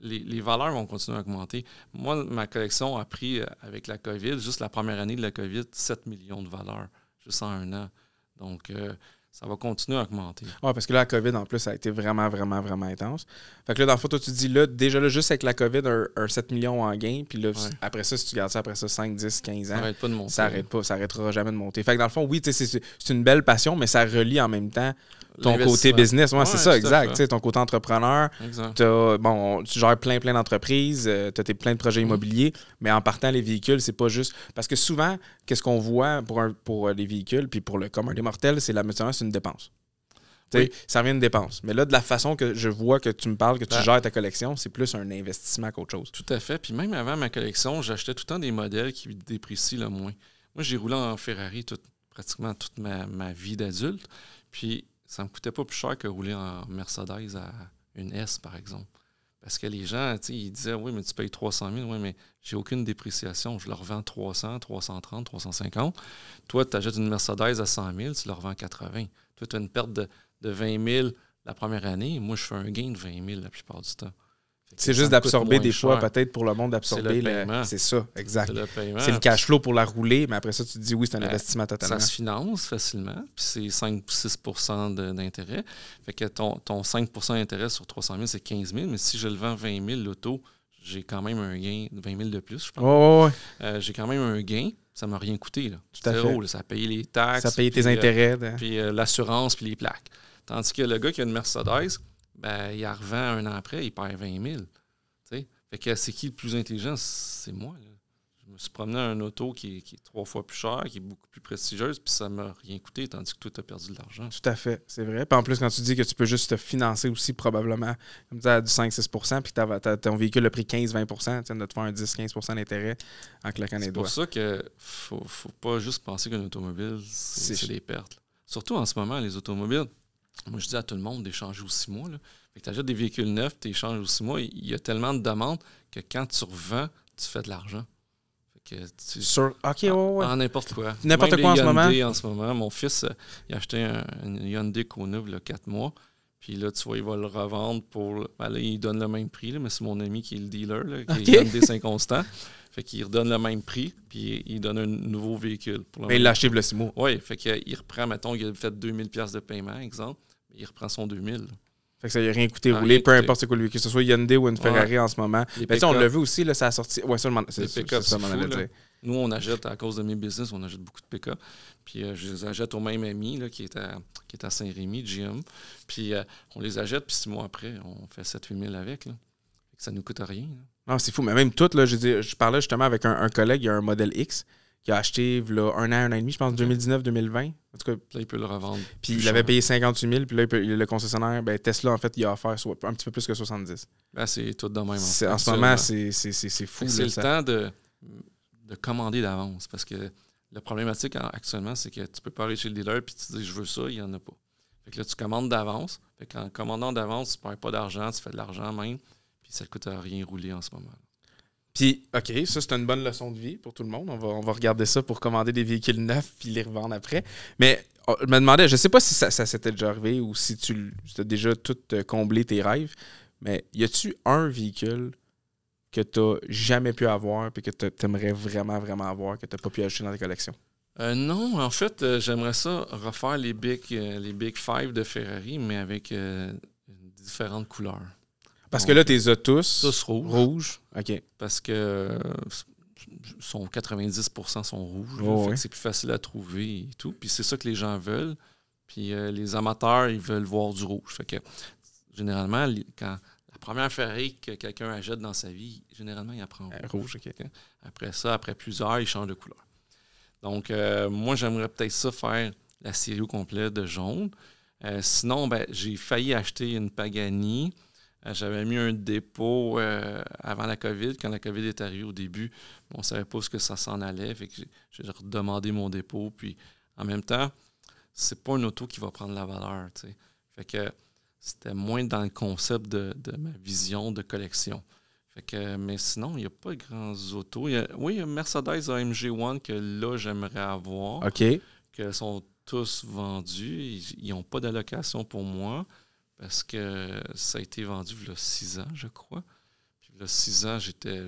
les, les, valeurs vont continuer à augmenter. Moi, ma collection a pris, euh, avec la COVID, juste la première année de la COVID, 7 millions de valeurs juste en un an. Donc, euh, ça va continuer à augmenter. Oui, parce que là, la COVID, en plus, ça a été vraiment, vraiment, vraiment intense. Fait que là, dans le fond, toi, tu dis, là, déjà, là, juste avec la COVID, un, 7 millions en gain, puis là, après ça, si tu gardes ça, après ça, 5, 10, 15 ans, ça arrête pas de monter. Ça n'arrêtera arrêtera jamais de monter. Fait que dans le fond, oui, c'est une belle passion, mais ça relie en même temps ton côté business. Ouais, c'est ça, exact. ton côté entrepreneur. bon, tu gères plein, plein d'entreprises, euh, tu as plein de projets mm-hmm. immobiliers, mais en partant les véhicules, c'est pas juste. Parce que souvent, qu'est-ce qu'on voit pour, pour euh, les véhicules, puis pour le commun des mortels, c'est la c'est une dépense. Ça revient une dépense. Mais là, de la façon que je vois que tu me parles, que tu ben gères ta collection, c'est plus un investissement qu'autre chose. Tout à fait. Puis même avant ma collection, j'achetais tout le temps des modèles qui déprécient le moins. Moi, j'ai roulé en Ferrari pratiquement toute ma, ma vie d'adulte. Puis ça ne me coûtait pas plus cher que rouler en Mercedes à une S, par exemple. Parce que les gens, ils disaient, oui, mais tu payes 300 000, oui, mais j'ai aucune dépréciation. Je leur vends 300, 330, 350. Toi, tu achètes une Mercedes à 100 000, tu leur vends 80. Toi, tu as une perte de 20 000 la première année. Moi, je fais un gain de 20 000 la plupart du temps. C'est juste d'absorber des choix, peut-être pour le monde, d'absorber le. C'est ça, exact. C'est le, cash flow pour la rouler, mais après ça, tu te dis oui, c'est un euh, investissement totalement. Ça se finance facilement, puis c'est 5-6 ou d'intérêt. Fait que ton, ton 5 d'intérêt sur 300 000, c'est 15 000, mais si je le vends 20 000, l'auto, j'ai quand même un gain de 20 000 de plus, je pense. Oh, ouais. Euh, j'ai quand même un gain. Ça ne m'a rien coûté. Là. Tout à Ça a payé les taxes. Ça a payé tes euh, intérêts. Puis l'assurance, puis les plaques. Tandis que le gars qui a une Mercedes, ben, il en revend un an après, il perd 20 000. Fait c'est qui le plus intelligent? C'est moi. Je me suis promené à un auto qui est, trois fois plus cher, qui est beaucoup plus prestigieuse, puis ça ne m'a rien coûté, tandis que toi, tu as perdu de l'argent. Tout à fait, c'est vrai. Puis en plus, quand tu dis que tu peux juste te financer aussi, probablement, comme tu du 5-6 puis ton véhicule a pris 15-20 tu viens de te faire un 10-15 d'intérêt en claquant les doigts. C'est pour ça que faut, faut pas juste penser qu'une automobile, c'est des pertes. Surtout en ce moment, les automobiles, moi, je dis à tout le monde d'échanger au six mois. tu achètes des véhicules neufs, tu échanges au six mois. Il y a tellement de demandes que quand tu revends, tu fais de l'argent. Sur, ok, ouais, ouais. En n'importe quoi. N'importe quoi en ce moment. en ce moment. Mon fils, euh, il a acheté un, un Hyundai Kona il y a 4 mois. Puis là, tu vois, il va le revendre pour. Ben il donne le même prix, là, mais c'est mon ami qui est le dealer, qui est Hyundai saint constant. [LAUGHS] Fait qu'il redonne le même prix, puis il donne un nouveau véhicule. Pour le mais il l'achève le 6 mois. Oui, fait qu'il reprend, mettons, il fait 2000$ de paiement, exemple il reprend son 2000. Fait que ça n'a rien coûté ah, rouler, peu importe importe quoi lui, que ce soit Hyundai ou une Ferrari en ce moment. Mais ben, on l'a vu aussi, là, ça a sorti. Ouais, c'est ça, mon Nous, on achète, à cause de mes business, on achète beaucoup de pick-up. Puis euh, je les achète au même ami là, qui, est à, à Saint-Rémy, GM. Puis euh, on les achète, puis six mois après, on fait 7-8 000 avec. Là. Ça ne nous coûte rien. Non, c'est fou. Mais même tout, là, je, je parlais justement avec un, un collègue, il y a un modèle X. Il a acheté un an, un an et demi, je pense, 2019-2020. En tout cas, là, il peut le revendre. Puis il avait payé 58 000, puis là, le concessionnaire, ben, Tesla, en fait, il a offert soit, un petit peu plus que 70. Ben, c'est tout de même. En, ce moment, c'est fou. C'est le temps de, de commander d'avance, parce que la problématique actuellement, c'est que tu peux pas aller chez le dealer, puis tu dis, je veux ça, il n'y en a pas. Fait que là, tu commandes d'avance. Fait commandant d'avance, tu ne perds pas d'argent, tu fais de l'argent même, puis ça ne coûte à rien rouler en ce moment. OK, ça, c'est une bonne leçon de vie pour tout le monde. On va, on va regarder ça pour commander des véhicules neufs puis les revendre après. Mais oh, je me demandais, je sais pas si ça, ça s'était déjà arrivé ou si tu as déjà tout euh, comblé tes rêves, mais y a-tu un véhicule que tu n'as jamais pu avoir puis que tu aimerais vraiment, vraiment avoir, que tu n'as pas pu acheter dans ta collection? Euh, non, en fait, euh, j'aimerais ça refaire les big, les big Five de Ferrari, mais avec différentes couleurs. Parce que là, tu les as tous. Tous rouges. OK. Parce que euh, sont 90 sont rouges. Oh, c'est plus facile à trouver et tout. Puis c'est ça que les gens veulent. Puis euh, les amateurs, ils veulent voir du rouge. Fait que généralement, quand la première ferrée que quelqu'un achète dans sa vie, généralement, il apprend euh, rouge. rouge Après ça, après plusieurs, il change de couleur. Donc, moi, j'aimerais peut-être ça faire la série au complet de jaune. sinon, ben, j'ai failli acheter une Pagani euh, j'avais mis un dépôt euh, avant la COVID. Quand la COVID est arrivée au début, on ne savait pas ce que ça s'en allait. j'ai redemandé mon dépôt. Puis en même temps, c'est pas une auto qui va prendre la valeur. que c'était moins dans le concept de, ma vision de collection. mais sinon, il n'y a pas de grands autos. oui, il y a Mercedes AMG One que là, j'aimerais avoir. OK. Que sont tous vendus. Ils n'ont pas d'allocation pour moi parce que ça a été vendu il y a six ans, je crois. Puis il y a six ans, j'étais,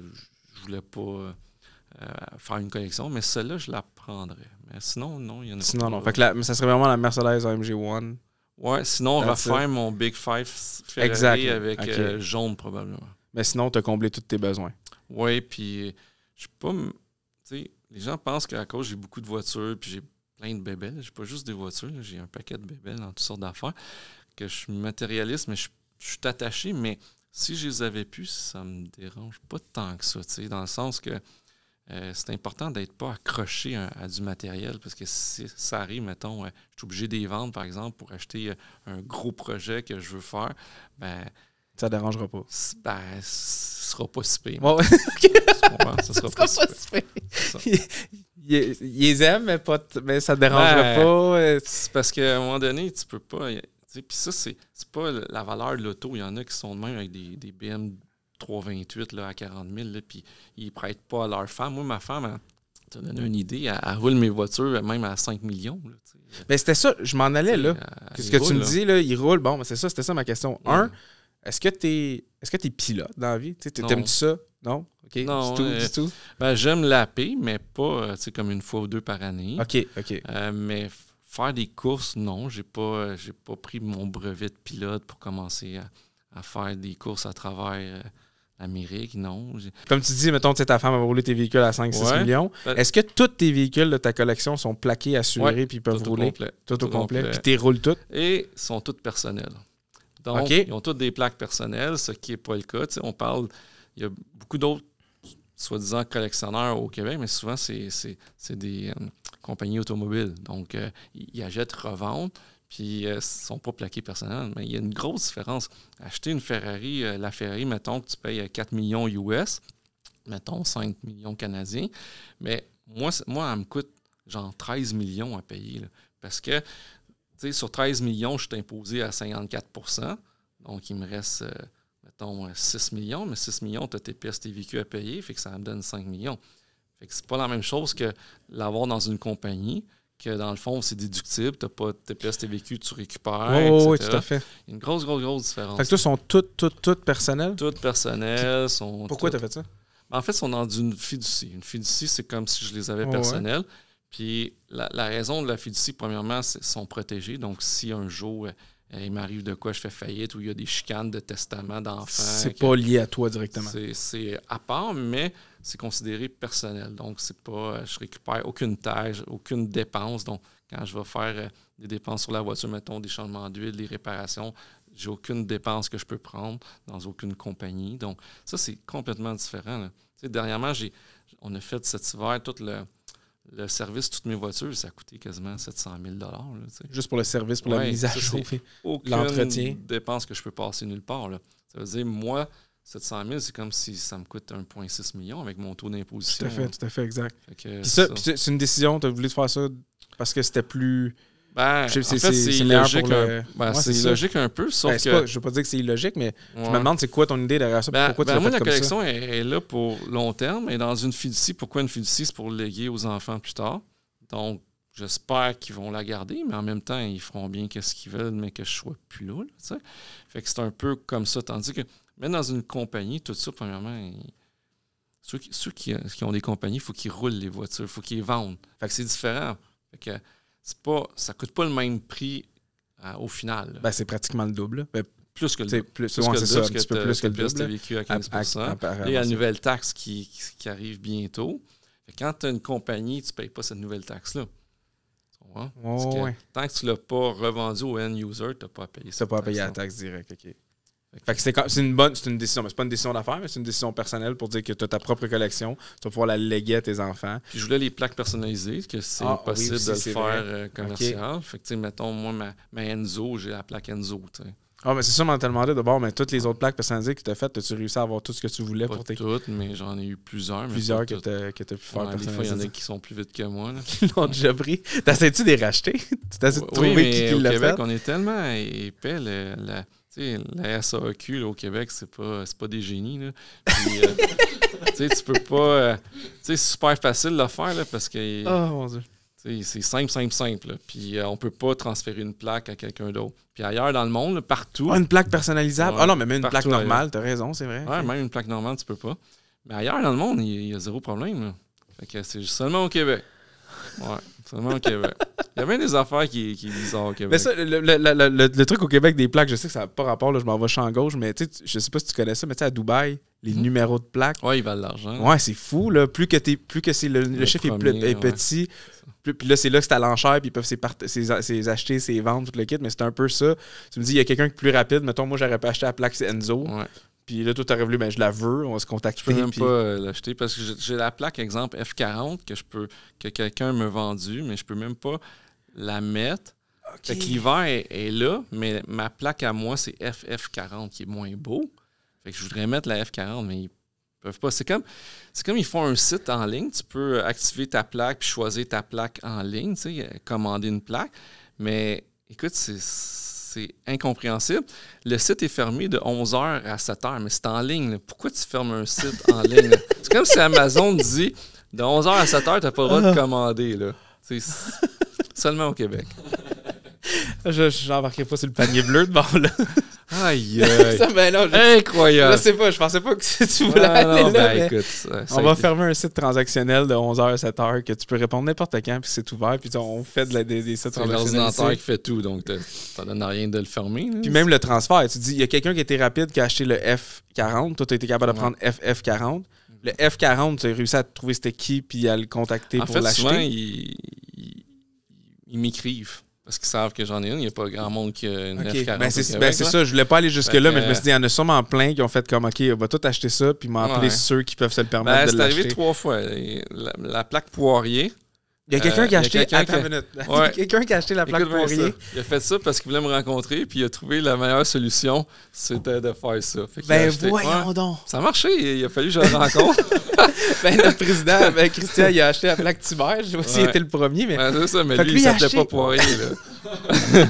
je voulais pas euh, faire une collection, mais celle-là, je la prendrais. Mais sinon, non, il y a Sinon, non. mais ça serait vraiment la Mercedes AMG One. Ouais, sinon, on va faire mon Big Five Ferrari avec euh, jaune, probablement. Mais sinon, tu as comblé tous tes besoins. Oui, puis euh, je suis pas. Tu sais, les gens pensent qu'à cause j'ai beaucoup de voitures, puis j'ai plein de bébelles. J'ai pas juste des voitures, j'ai un paquet de bébelles dans toutes sortes d'affaires que je suis matérialiste, mais je, suis attaché, mais si je les avais pu, ça me dérange pas tant que ça, dans le sens que euh, c'est important d'être pas accroché à, du matériel, parce que si ça arrive, mettons, euh, je suis obligé les vendre, par exemple, pour acheter euh, un gros projet que je veux faire, ben ça ne dérangera pas. Ben, ce sera pas si pire. Ce [LAUGHS] ça sera, pas, sera pas si pire. Ils aiment, mais, pas mais ça ne dérangera ben, pas. parce qu'à un moment donné, tu peux pas. Puis ça, c'est pas la valeur de l'auto. Il y en a qui sont de même avec des, des BM 328 à 40 000, puis ils prêtent pas à leur femme. Moi, ma femme, tu as donné une idée, elle, roule mes voitures même à 5 millions. Là, ben, c'était ça, je m'en allais là. ce que tu me dis, là, il roule. Bon, ben, c'est ça, c'était ça ma question. Un, est-ce que tu es, est-ce que es pilote dans la vie? T'aimes-tu ça? Non? OK. Non, tout, euh, tout. Ben, j'aime la paix, mais pas euh, comme une fois ou deux par année. OK, OK. Euh, mais Faire des courses, non. Je n'ai pas, euh, j'ai pas pris mon brevet de pilote pour commencer à, faire des courses à travers euh, l'Amérique, non. Comme tu dis, mettons, ta femme a roulé tes véhicules à 5-6 millions. Ben Est-ce que tous tes véhicules de ta collection sont plaqués, assurés, puis peuvent tout Au complet. Tout, au complet. Puis tu roules toutes? Et sont toutes personnelles. Donc, ils ont toutes des plaques personnelles, ce qui n'est pas le cas. on parle, il y a beaucoup d'autres soi-disant collectionneurs au Québec, mais souvent, c'est des euh, compagnies automobiles. Donc, euh, ils achètent, revendent, puis euh, ils ne sont pas plaqués personnellement. Mais il y a une grosse différence. Acheter une Ferrari, la Ferrari, mettons que tu payes 4 millions US, mettons 5 millions canadiens, mais moi, moi elle me coûte genre 13 millions à payer. parce que, tu sais, sur 13 millions, je suis imposé à 54 donc il me reste... 6 euh, millions, mais 6 millions, tu as tes TVQ à payer, fait que ça me donne 5 millions. Fait que c'est pas la même chose que l'avoir dans une compagnie, que dans le fond, c'est déductible, tu pas tes pièces TVQ, tu récupères. tout à fait. une grosse, grosse, grosse différence. Fait que toi, sont toutes, toutes, toutes personnelles? Toutes personnelles. Pourquoi tu as fait ça? Ben, en fait, ils sont dans une fiducie. Une fiducie, c'est comme si je les avais personnelles. Puis la, raison de la fiducie, premièrement, c'est sont protégés. Donc, si un jour euh, euh, il m'arrive de quoi, je fais faillite, ou il y a des chicanes de testament d'enfants. C'est pas lié à toi directement. C'est à part, mais c'est considéré personnel. Donc, c'est pas, euh, je récupère aucune tâche, aucune dépense. Donc, quand je vais faire euh, des dépenses sur la voiture, mettons des changements d'huile, des réparations, j'ai aucune dépense que je peux prendre dans aucune compagnie. Donc, ça, c'est complètement différent. Dernièrement, on a fait cet hiver tout le le service toutes mes voitures, ça a coûté quasiment 700 000 Juste pour le service, pour la mise à jour, [LAUGHS] l'entretien. dépense que je peux passer nulle part. Ça veut dire, moi, 700 000, c'est comme si ça me coûte 1,6 million avec mon taux d'imposition. Tout à fait, tout à fait, exact. C'est une décision, tu as voulu faire ça parce que c'était plus ben, c'est illogique, un peu, sauf ne ben, que... je veux pas dire que c'est illogique, mais je me demande c'est quoi ton idée derrière ça, ben, pourquoi tu la collection Est, là pour long terme, et dans une fiducie, pourquoi une fiducie? C'est pour léguer aux enfants plus tard. Donc, j'espère qu'ils vont la garder, mais en même temps, ils feront bien qu'est-ce qu'ils veulent, mais que je sois plus là, Fait que c'est un peu comme ça, tandis que même dans une compagnie, tout ça, premièrement... Ceux, qui, qui, ont des compagnies, il faut qu'ils roulent les voitures, il faut qu'ils vendent. Fait que c'est différent pas, ça coûte pas le même prix euh, au final. Ben, c'est pratiquement le double. Ben, plus que le double. Plus, plus que le plus que le double. vécu à 15 y a une nouvelle taxe qui, qui, arrive bientôt. quand tu as une compagnie, tu ne payes pas cette nouvelle taxe-là. Tant que tu ne l'as pas revendu au end user, tu n'as pas à payer. Tu n'as pas à payer la taxe directe. Fait que c'est une bonne, c'est une décision, mais c'est pas une décision d'affaires, mais c'est une décision personnelle pour dire que tu as ta propre collection, tu vas pouvoir la léguer à tes enfants. Puis je voulais les plaques personnalisées, que c'est ah, possible de le faire euh, commercial. Fait que, mettons, moi, ma, Enzo, j'ai la plaque Enzo, Ah, mais c'est sûr on t'a demandé d'abord, mais toutes les autres plaques personnalisées que tu as faites, as-tu réussi à avoir tout ce que tu voulais pour tes. toutes, mais j'en ai eu plusieurs. plusieurs que tu as, pu faire ouais, il y en a qui sont plus vite que moi. Qui [LAUGHS] l'ont déjà pris. as essayé de les racheter? t'as [LAUGHS] essayé de trouver qui, l'a fait? Québec, on est tellement épais sais, la SAQ au Québec, c'est pas, pas des génies. Là. Euh, [LAUGHS] tu peux pas. Euh, c'est super facile de le faire là, parce que. Oh, mon Dieu. C'est simple, simple, simple. Puis euh, on peut pas transférer une plaque à quelqu'un d'autre. Puis ailleurs dans le monde, partout. Ah, une plaque personnalisable. Ah non, mais même une plaque normale, t'as raison, c'est vrai. Ouais, même une plaque normale, tu peux pas. Mais ailleurs dans le monde, il y, a zéro problème. Fait que c'est seulement au Québec. Ouais. Il y a bien des affaires qui, qui bizarres au Québec. Mais ça, le, truc au Québec des plaques, je sais que ça n'a pas rapport, je m'en vais champ gauche, mais tu sais, je sais pas si tu connais ça, mais tu sais, à Dubaï, les hmm. numéros de plaques. Ouais, ils valent l'argent. Ouais, c'est fou, là. Plus que, plus que c'est le, chiffre est, petit, puis là, c'est là que c'est à l'enchère, puis ils peuvent s'acheter, acheter, ses vendre, tout le kit, mais c'est un peu ça. Tu me dis, il y a quelqu'un qui est plus rapide, mettons, moi, j'aurais pas acheté la plaque, c'est Enzo. Puis là, tout arrive révélé, mais ben, je la veux, on va se contacter. Je peux même pas euh, l'acheter parce que j'ai la plaque, exemple F40, que je peux que quelqu'un m'a vendu, mais je peux même pas la mettre. Okay. Fait que l'hiver est, là, mais ma plaque à moi, c'est FF40 qui est moins beau. Fait que je voudrais mettre la F40, mais ils peuvent pas. C'est comme, c'est comme ils font un site en ligne. Tu peux euh, activer ta plaque puis choisir ta plaque en ligne, tu sais, euh, commander une plaque. Mais écoute, c'est c'est incompréhensible. Le site est fermé de 11h à 7h, mais c'est en ligne. Pourquoi tu fermes un site en [LAUGHS] ligne? C'est comme si Amazon dit de 11h à 7h, tu n'as pas le droit de ah. commander. C'est seulement au Québec. [LAUGHS] je n'embarquais pas sur le panier bleu de bord là. Aïe! [LAUGHS] Ben je, Incroyable! Je sais pas, je pensais pas que [LAUGHS] tu voulais ah, là. Ben on va fermer un site transactionnel de 11h à 7h que tu peux répondre n'importe quand, puis c'est ouvert, puis on fait de la, des, des sites transactionnels. qui fait tout, donc ça donne rien de le fermer. Puis même le transfert, tu dis, il y a quelqu'un qui était rapide qui a acheté le F40, toi tu été capable de prendre F FF40. Le F40, tu as réussi à trouver c'était équipe puis à le contacter pour l'acheter. Souvent, ils m'écrivent. Parce qu'ils savent que j'en ai une. Il n'y a pas grand monde qui a une okay. Ben, ben c'est ça, je voulais pas aller jusque-là, mais je me suis dit, il y en a sûrement plein qui ont fait comme, OK, on va tout acheter ça, puis m'appeler ceux qui peuvent se le permettre ben, de l'acheter. C'est arrivé trois fois. la plaque Poirier, il y a euh, quelqu'un qui a acheté. qui a acheté la plaque Poirier. Il a fait ça parce qu'il voulait me rencontrer, puis il a trouvé la meilleure solution, c'était de faire ça. Ben voyons donc. Ça a marché, il a fallu que je le rencontre. [LAUGHS] ben notre président, ben, Christian, il a acheté la plaque Tiber. Je sais pas s'il était le premier, mais. ça, mais lui, il s'appelait pas Poirier. [LAUGHS]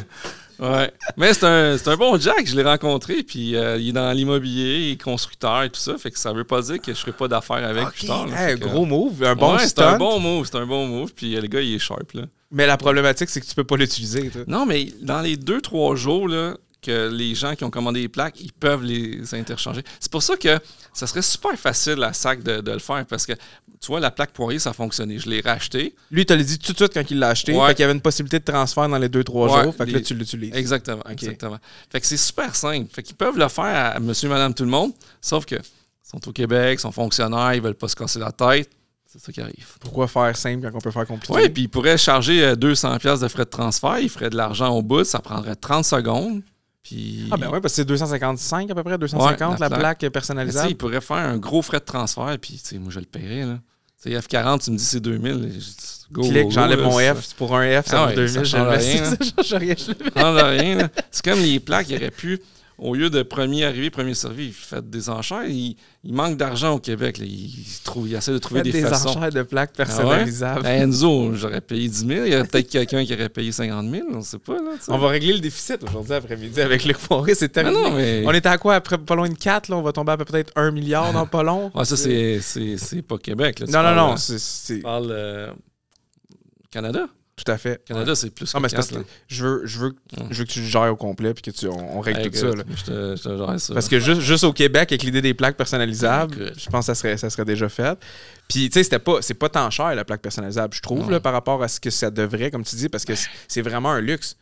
Ouais. Mais c'est un, bon Jack, je l'ai rencontré, puis euh, il est dans l'immobilier, il est constructeur et tout ça, fait que ça veut pas dire que je ferai pas d'affaires avec plus tard. gros move, un bon ouais, C'est un bon move, c'est un bon move, puis euh, le gars, il est sharp, là. Mais la problématique, c'est que tu peux pas l'utiliser. Non, mais dans les deux, trois jours, là, que les gens qui ont commandé les plaques, ils peuvent les interchanger. C'est pour ça que ça serait super facile à SAC de, le faire parce que, tu vois, la plaque Poirier, ça a fonctionné. Je l'ai racheté. Lui, tu l'as dit tout de suite quand il l'a acheté. Ouais. qu'il y avait une possibilité de transfert dans les 2-3 jours. Fait que là, tu l'utilises. Exactement. exactement. Fait que c'est super simple. Fait qu'ils peuvent le faire à monsieur, madame, tout le monde. Sauf que sont au Québec, sont fonctionnaires, ils veulent pas se casser la tête. C'est ça qui arrive. Pourquoi faire simple quand on peut faire compliqué? Oui, puis ils pourraient charger 200$ euh, de frais de transfert, ils ferait de l'argent au bout, ça prendrait 30 secondes. Ah ben oui, parce que c'est 255 à peu près, 250 la, plaque plaque, tu personnalisable. il pourrait faire un gros frais de transfert, puis moi je le paierais. Là. F40, tu me dis c'est 2000. Go, Clique, j'enlève mon F. Pour un F, ça ah 2000. j'enlève rien. [LAUGHS] Ça rien c'est comme les plaques, il aurait pu au lieu de premier arrivé, premier servi, il fait des enchères. Il, manque d'argent au Québec. Il, essaie de trouver des, des, des enchères de plaques ah personnalisables. Enzo, j'aurais payé 10 000. Il y aurait peut-être quelqu'un qui aurait payé 50 000. On ne sait pas. Là, on va régler le déficit aujourd'hui après-midi avec Luc Poiré. C'est ah terminé. On était à quoi? Après, pas loin de 4, on va tomber à peut-être 1 milliard dans pas long. Ah, ça, c'est pas Québec. Là. non, non, non, euh, Tu parles euh, Canada? Tout à fait. Canada, c'est plus. que je veux, je, veux, que tu gères au complet puis que tu on, règle tout ça, Parce que juste, au Québec, avec l'idée des plaques personnalisables, je pense que ça serait, ça serait déjà fait. Puis, tu sais, pas, c'est pas tant cher, la plaque personnalisable, je trouve, là, par rapport à ce que ça devrait, comme tu dis, parce que c'est vraiment un luxe.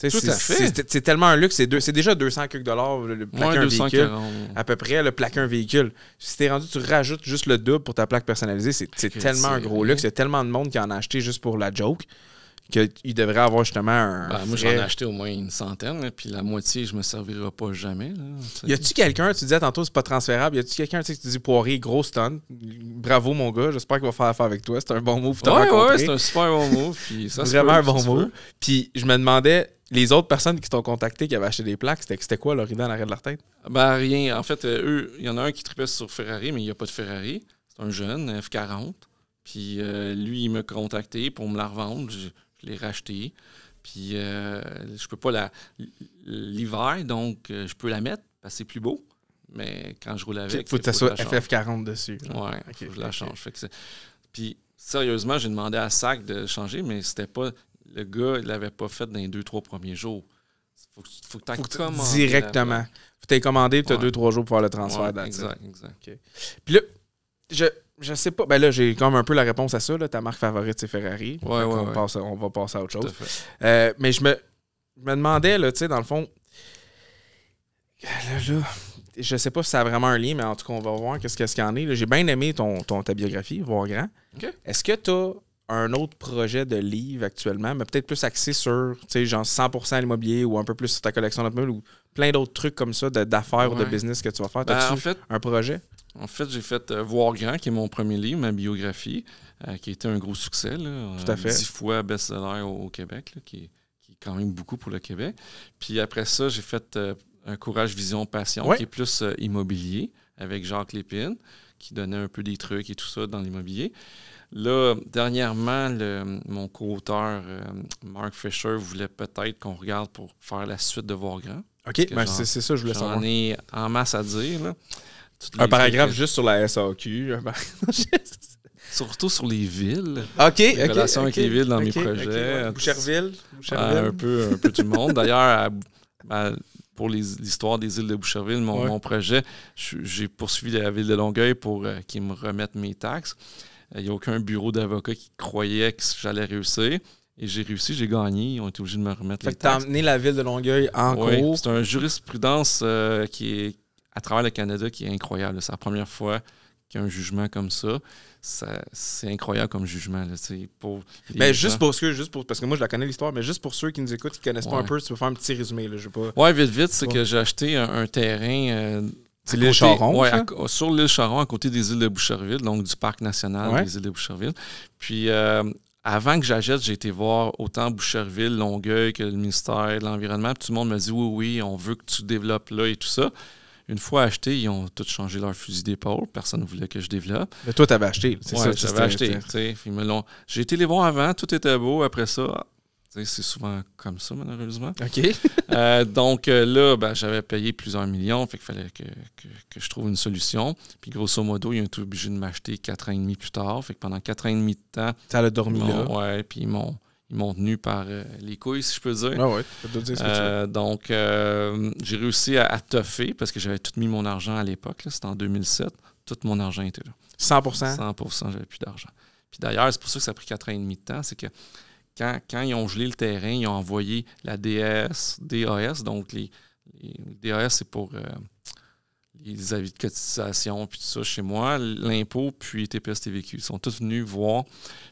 C'est tellement un luxe, c'est déjà 200 quelques dollars le plaquer un véhicule. À peu près, le plaquin un véhicule. Si t'es rendu, tu rajoutes juste le double pour ta plaque personnalisée, c'est tellement un gros luxe. Il y a tellement de monde qui en a acheté juste pour la joke qu'il devrait avoir justement un. Ben, moi, j'en ai acheté au moins une centaine, hein, puis la moitié, je me servirai pas jamais. Là, y a-tu quelqu'un, tu disais tantôt, c'est pas transférable, y a-tu quelqu'un que tu dis Poirier, grosse tonne, bravo mon gars, j'espère qu'il va faire affaire avec toi, c'est un bon move. Ouais, rencontré. ouais, c'est un super bon mot, Puis Vraiment un bon move. Puis je me demandais, les autres personnes qui t'ont contacté, qui avaient acheté des plaques, c'était quoi leur idée en de leur tête? Ben rien. En fait, euh, eux, il y en a un qui tripait sur Ferrari, mais il n'y a pas de Ferrari. C'est un jeune, F40. Puis euh, lui, il m'a contacté pour me la revendre. Je l'ai racheté. Puis je euh, je peux pas la. L'hiver, donc euh, je peux la mettre parce que c'est plus beau. Mais quand je roule avec. Il faut que tu soit FF40 dessus. Oui, Ouais, faut que je la change. puis sérieusement, j'ai demandé à Sac de changer, mais c'était pas. Le gars, il l'avait pas fait dans les deux, trois premiers jours. Faut, faut que, faut que tu commandes. Directement. Faut que tu commandé, tu as deux, trois jours pour faire le transfert ouais, Exact, exact. Puis là, je, je sais pas. Ben là, j'ai comme un peu la réponse à ça. Là. Ta marque favorite, c'est Ferrari. on, va passer à autre chose. Euh, mais je me, demandais, là, tu sais, dans le fond. Là, je sais pas si ça a vraiment un lien, mais en tout cas, on va voir qu'est-ce qu'il y en est. J'ai bien aimé ton, ta biographie, Voir Grand. Est-ce que tu as un autre projet de livre actuellement, mais peut-être plus axé sur, tu sais, genre 100% l'immobilier ou un peu plus sur ta collection d'autres ou plein d'autres trucs comme ça d'affaires ou de business que tu vas faire? Ben, tu as un projet? En fait, j'ai fait euh, Voir Grand, qui est mon premier livre, ma biographie, euh, qui a été un gros succès. Tout à euh, fait. Dix fois best-seller au, Québec, qui, est, quand même beaucoup pour le Québec. Puis après ça, j'ai fait un Courage, Vision, Passion, qui est plus immobilier, avec Jacques Lépine, qui donnait un peu des trucs et tout ça dans l'immobilier. Là, dernièrement, mon co-auteur, Mark Fisher, voulait peut-être qu'on regarde pour faire la suite de Voir Grand. OK, ben, c'est ça, je voulais savoir. On est en masse à dire. Un paragraphe juste sur la [LAUGHS] SAQ. Surtout sur les villes. OK. Les relations avec les villes dans mes projets. Euh, Boucherville. un, peu, un peu monde. D'ailleurs, pour l'histoire des îles de Boucherville, mon, projet, j'ai poursuivi la ville de Longueuil pour euh, qu'ils me remettent mes taxes. Il euh, n'y a aucun bureau d'avocat qui croyait que j'allais réussir. Et j'ai réussi, j'ai gagné. Ils ont été obligés de me remettre les taxes. Fait que as la ville de Longueuil en ouais, C'est une jurisprudence qui est à travers le Canada qui est incroyable. C'est la première fois qu'un jugement comme ça, c'est incroyable comme jugement. mais ben, juste pour que, juste parce que moi je la connais l'histoire, mais juste pour ceux qui nous écoutent, qui connaissent pas un peu, tu peux faire un petit résumé. Là, je pas... Ouais, vite, vite, c'est que j'ai acheté un, terrain. Euh, sur l'île Charon, à côté des îles de Boucherville, donc du parc national des îles de Boucherville. Puis euh, avant que j'achète, j'ai été voir autant Boucherville, Longueuil que le ministère de l'Environnement. Tout le monde me dit oui, oui, on veut que tu développes là et tout ça. Une fois acheté, ils ont tous changé leur fusil d'épaule. Personne ne voulait que je développe. Mais toi, tu avais acheté. C'est j'avais acheté. J'ai été les bons avant, tout était beau. Après ça, c'est souvent comme ça, malheureusement. OK. [LAUGHS] Euh, donc euh, là, ben, j'avais payé plusieurs millions, fait qu'il fallait que, je trouve une solution. Puis grosso modo, ils ont été obligés de m'acheter quatre ans et demi plus tard. Fait que pendant quatre ans et demi de temps. Tu le dormi là. Ouais, puis ils m'ont ils m'ont tenu par euh, les couilles, si je peux dire. Ah ouais, dire euh, Donc, euh, j'ai réussi à, toffer parce que j'avais tout mis mon argent à l'époque. C'était en 2007. Tout mon argent était là. 100 100 j'avais plus d'argent. Puis d'ailleurs, c'est pour ça que ça a pris 4 ans et demi de temps. C'est que quand, ils ont gelé le terrain, ils ont envoyé la DS, DAS. Donc, les, les DAS, c'est pour les avis de cotisation, puis tout ça chez moi, l'impôt, puis TPS TVQ. Ils sont tous venus voir,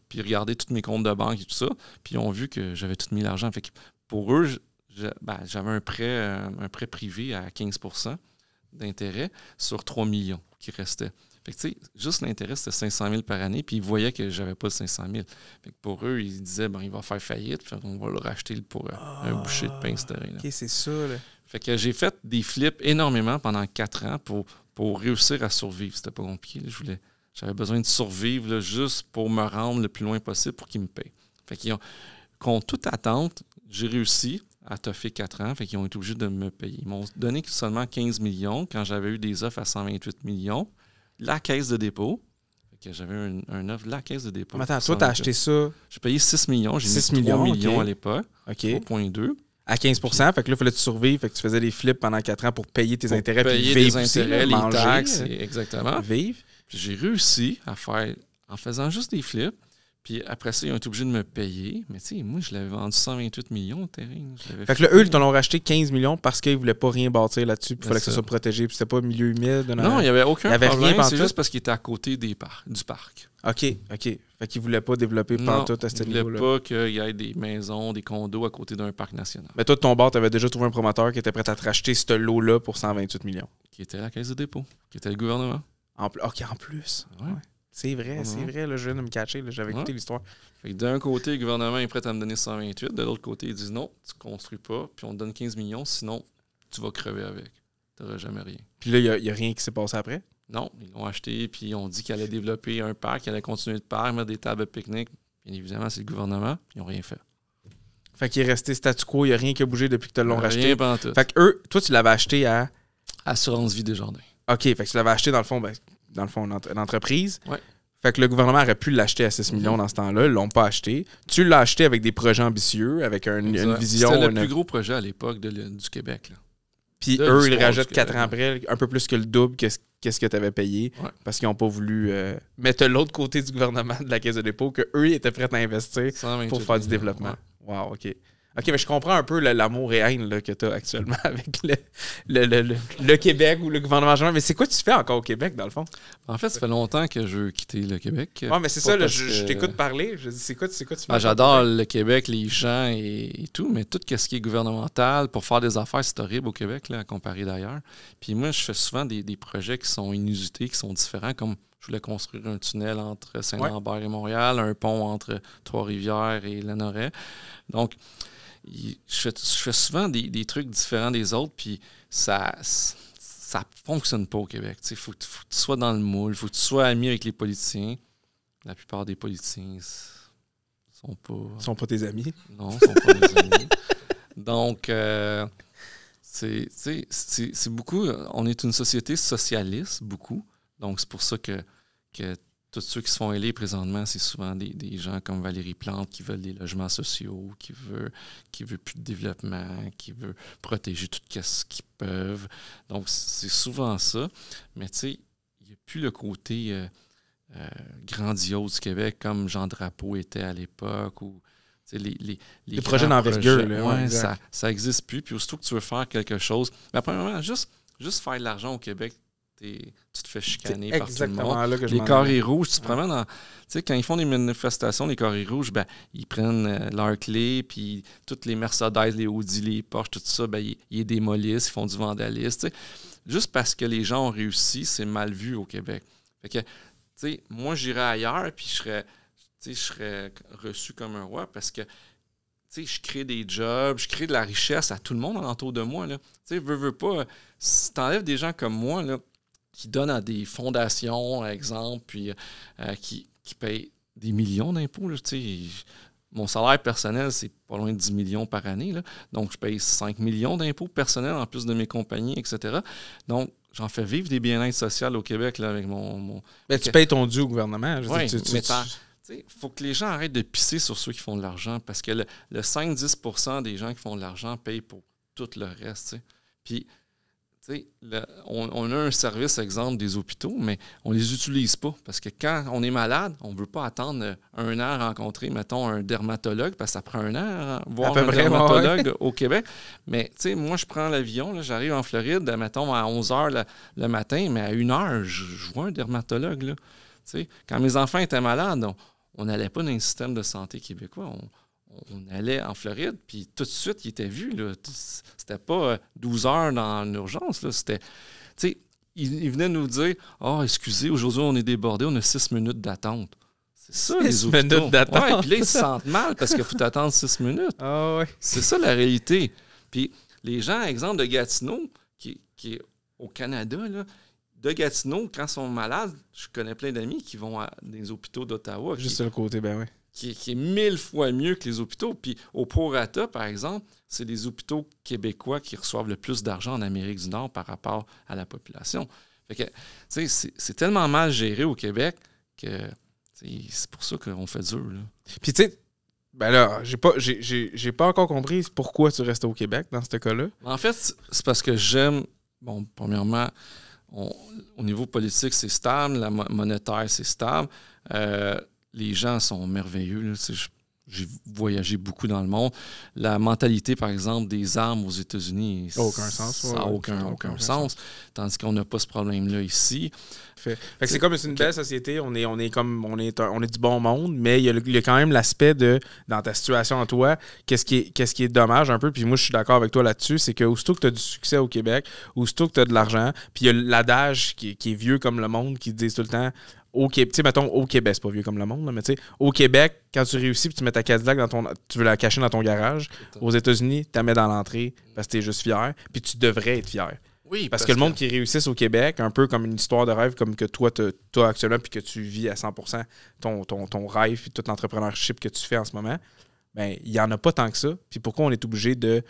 puis regarder tous mes comptes de banque et tout ça, puis ils ont vu que j'avais tout mis l'argent. Fait que pour eux, ben, j'avais un, prêt, euh, un prêt privé à 15 d'intérêt sur 3 millions qui restaient. Fait que, tu sais, juste l'intérêt, c'était 500 000 par année, puis ils voyaient que j'avais pas 500 000. pour eux, ils disaient, ben, il va faire faillite, puis on va le racheter pour un ah, boucher de pain, terrain. OK, c'est ça, là. Fait que j'ai fait des flips énormément pendant quatre ans pour, pour réussir à survivre. C'était pas compliqué. Je voulais, j'avais besoin de survivre juste pour me rendre le plus loin possible pour qu'ils me payent. Fait ont, contre toute attente, j'ai réussi à toffer quatre ans. Fait qu'ils ont été obligés de me payer. Ils m'ont donné seulement 15 millions quand j'avais eu des offres à 128 millions. La caisse de dépôt, j'avais un, offre la caisse de dépôt. attends, toi, as acheté ça? J'ai payé 6 millions. J'ai 6 mis 3 millions, à l'époque. OK. 3.2 à 15 Fait que là, il fallait que tu survives. Fait que tu faisais des flips pendant 4 ans pour payer tes intérêts. Payer puis vivre tes intérêts, les taxes. Euh, exactement. Vivre. J'ai réussi à faire, en faisant juste des flips, puis après ça, ils ont été obligés de me payer. Mais tu sais, moi, je l'avais vendu 128 millions au terrain. Fait, que là, eux, ils t'en ont racheté 15 millions parce qu'ils ne voulaient pas rien bâtir là-dessus. Puis il fallait que ça soit protégé. Puis c'était pas milieu humide. Non, il n'y avait aucun y avait problème. C'est juste parce qu'il était à côté des du parc. OK, OK qui ne voulaient pas développer pantoute à ce niveau-là. Ils voulaient pas qu'il y ait des maisons, des condos à côté d'un parc national. Mais toi, de ton bord, tu avais déjà trouvé un promoteur qui était prêt à te racheter ce lot-là pour 128 millions. Qui était la Caisse de dépôt, qui était le gouvernement. En plus. OK, en plus. Ah c'est vrai, ah c'est vrai. Le je viens de me cacher. J'avais écouté l'histoire. D'un côté, le gouvernement est prêt à me donner 128. De l'autre côté, ils disent non, tu ne construis pas, puis on te donne 15 millions, sinon tu vas crever avec. Tu n'auras jamais rien. Puis là, il n'y a, rien qui s'est passé après? Non, ils l'ont acheté, puis on dit qu'elle allait développer un parc, qu'il allait continuer de parc, mettre des tables de pique-nique. Bien évidemment, c'est le gouvernement, ils n'ont rien fait. Fait qu'il est resté statu quo, il n'y a rien qui a bougé depuis que tu l'as racheté. pendant tout. Fait que eux, toi, tu l'avais acheté à. Assurance Vie Desjardins. OK, fait que tu l'avais acheté dans le fond, ben, dans le fond, une, Fait que le gouvernement aurait pu l'acheter à 6 mhm. millions dans ce temps-là, ils l'ont pas acheté. Tu l'as acheté avec des projets ambitieux, avec une vision. C'était le plus gros projet à l'époque du Québec. Puis eux, ils rajoutent 4 ans après, un peu plus que le double que ce qu'est-ce que tu avais payé parce qu'ils n'ont pas voulu euh, mettre l'autre côté du gouvernement de la caisse de dépôt que eux étaient prêts à investir pour faire du développement. Wow, OK. OK, mais je comprends un peu l'amour et haine que tu as actuellement [LAUGHS] avec le, le, le, Québec ou le gouvernement général. Mais c'est quoi que tu fais encore au Québec, dans le fond? En fait, ça fait longtemps que je veux quitter le Québec. Oui, mais c'est ça, je, t'écoute parler. Je dis, c'est quoi, quoi tu fais? Ah, j'adore le Québec, les gens et, tout, mais tout ce qui est gouvernemental pour faire des affaires, c'est horrible au Québec, là, à comparer d'ailleurs. Puis moi, je fais souvent des, projets qui sont inusités, qui sont différents, comme je voulais construire un tunnel entre Saint-Lambert et Montréal, un pont entre Trois-Rivières et Lanoret. Donc, je, fais souvent des, trucs différents des autres, puis ça ça fonctionne pas au Québec. Il faut, que tu sois dans le moule, faut que tu sois ami avec les politiciens. La plupart des politiciens sont pas... sont pas tes amis. Non, sont pas amis. [LAUGHS] Donc, euh, c'est beaucoup... On est une société socialiste, beaucoup. Donc, c'est pour ça que tous ceux qui se font élire présentement, c'est souvent des, gens comme Valérie Plante qui veulent des logements sociaux, qui veut, qui veut plus de développement, qui veulent protéger tout ce qu'ils peuvent. Donc, c'est souvent ça. Mais tu sais, il n'y a plus le côté euh, euh, grandiose du Québec comme Jean Drapeau était à l'époque ou. Les, les, projets d'envergure. ça n'existe plus. Puis, surtout que tu veux faire quelque chose, mais premièrement, juste, juste faire de l'argent au Québec, tu te fais chicaner par tout le monde. les carrés rouges, tu te promènes Tu sais, quand ils font des manifestations, les carrés rouges, ben, ils prennent leur leurs clés, puis toutes les Mercedes, les Audi, les Porsche, tout ça, ben, ils, démolissent, ils font du vandalisme. Juste parce que les gens ont réussi, c'est mal vu au Québec. Fait que, moi, j'irais ailleurs, puis je serais, reçu comme un roi parce que je crée des jobs, je crée de la richesse à tout le monde alentour de moi. Là. tu veux, pas, si t'enlèves des gens comme moi, qui donnent à des fondations, exemple, puis euh, qui, qui payent des millions d'impôts. Mon salaire personnel, c'est pas loin de 10 millions par année. Donc, je paye 5 millions d'impôts personnels en plus de mes compagnies, etc. Donc, j'en fais vivre des bien-être sociaux au Québec avec mon. Mais tu payes ton dû au gouvernement. il faut que les gens arrêtent de pisser sur ceux qui font de l'argent parce que le, 5-10 des gens qui font de l'argent payent pour tout le reste. Puis on, a un service, exemple, des hôpitaux, mais on ne les utilise pas parce que quand on est malade, on ne veut pas attendre un heure à rencontrer, mettons, un dermatologue parce que ça prend un an à voir un dermatologue au Québec. Mais moi, je prends l'avion, j'arrive en Floride, mettons, à 11 h le, matin, mais à une heure, je, vois un dermatologue. Là, quand mes enfants étaient malades, on n'allait pas dans un système de santé québécois. On, on allait en Floride, puis tout de suite, il était vu. C'était pas 12 euh, heures dans l'urgence. C'était. Il, il, venait nous dire oh, excusez, aujourd'hui, on est débordé, on a six minutes d'attente. C'est ça, les hôpitaux. minutes d'attente. Et puis là, ils se sentent mal parce qu'il faut attendre six minutes. Ah, C'est ça la réalité. Puis les gens, exemple de Gatineau, qui, est au Canada, là, de Gatineau, quand ils sont malades, je connais plein d'amis qui vont à des hôpitaux d'Ottawa. Juste sur le côté, ben oui qui, est mille fois mieux que les hôpitaux. Puis au Porata, par exemple, c'est les hôpitaux québécois qui reçoivent le plus d'argent en Amérique du Nord par rapport à la population. Fait que, c'est tellement mal géré au Québec que c'est pour ça qu'on fait dur. Là. Puis tu sais, ben là, j'ai pas, j'ai, pas encore compris pourquoi tu restes au Québec dans ce cas-là. En fait, c'est parce que j'aime, bon, premièrement, au niveau politique, c'est stable, la monétaire, c'est stable. Euh, les gens sont merveilleux. j'ai voyagé beaucoup dans le monde. La mentalité, par exemple, des armes aux États-Unis, aucun sens, ça n'a aucun, aucun, sens. Tandis qu'on n'a pas ce problème-là ici. Fait. c'est comme une belle société, on est, on est comme on est, on est du bon monde, mais il y a, quand même l'aspect de dans ta situation à toi, qu'est-ce qui est, qu'est-ce qui est dommage un peu, puis moi je suis d'accord avec toi là-dessus, c'est que aussitôt que tu as du succès au Québec, aussitôt que tu as de l'argent, puis il y a l'adage qui, qui, est vieux comme le monde qui dit tout le temps au Québec, au Québec, c'est pas vieux comme le monde, mais tu sais, au Québec, quand tu réussis puis tu mets ta Cadillac dans ton. Tu veux la cacher dans ton garage, aux États-Unis, tu la mets dans l'entrée parce que tu es juste fier, puis tu devrais être fier. Oui, parce, que, le monde qui réussisse au Québec, un peu comme une histoire de rêve, comme que toi, tu actuellement, puis que tu vis à 100% ton, ton, ton rêve, et tout l'entrepreneurship que tu fais en ce moment, ben il n'y en a pas tant que ça. Puis pourquoi on est obligé de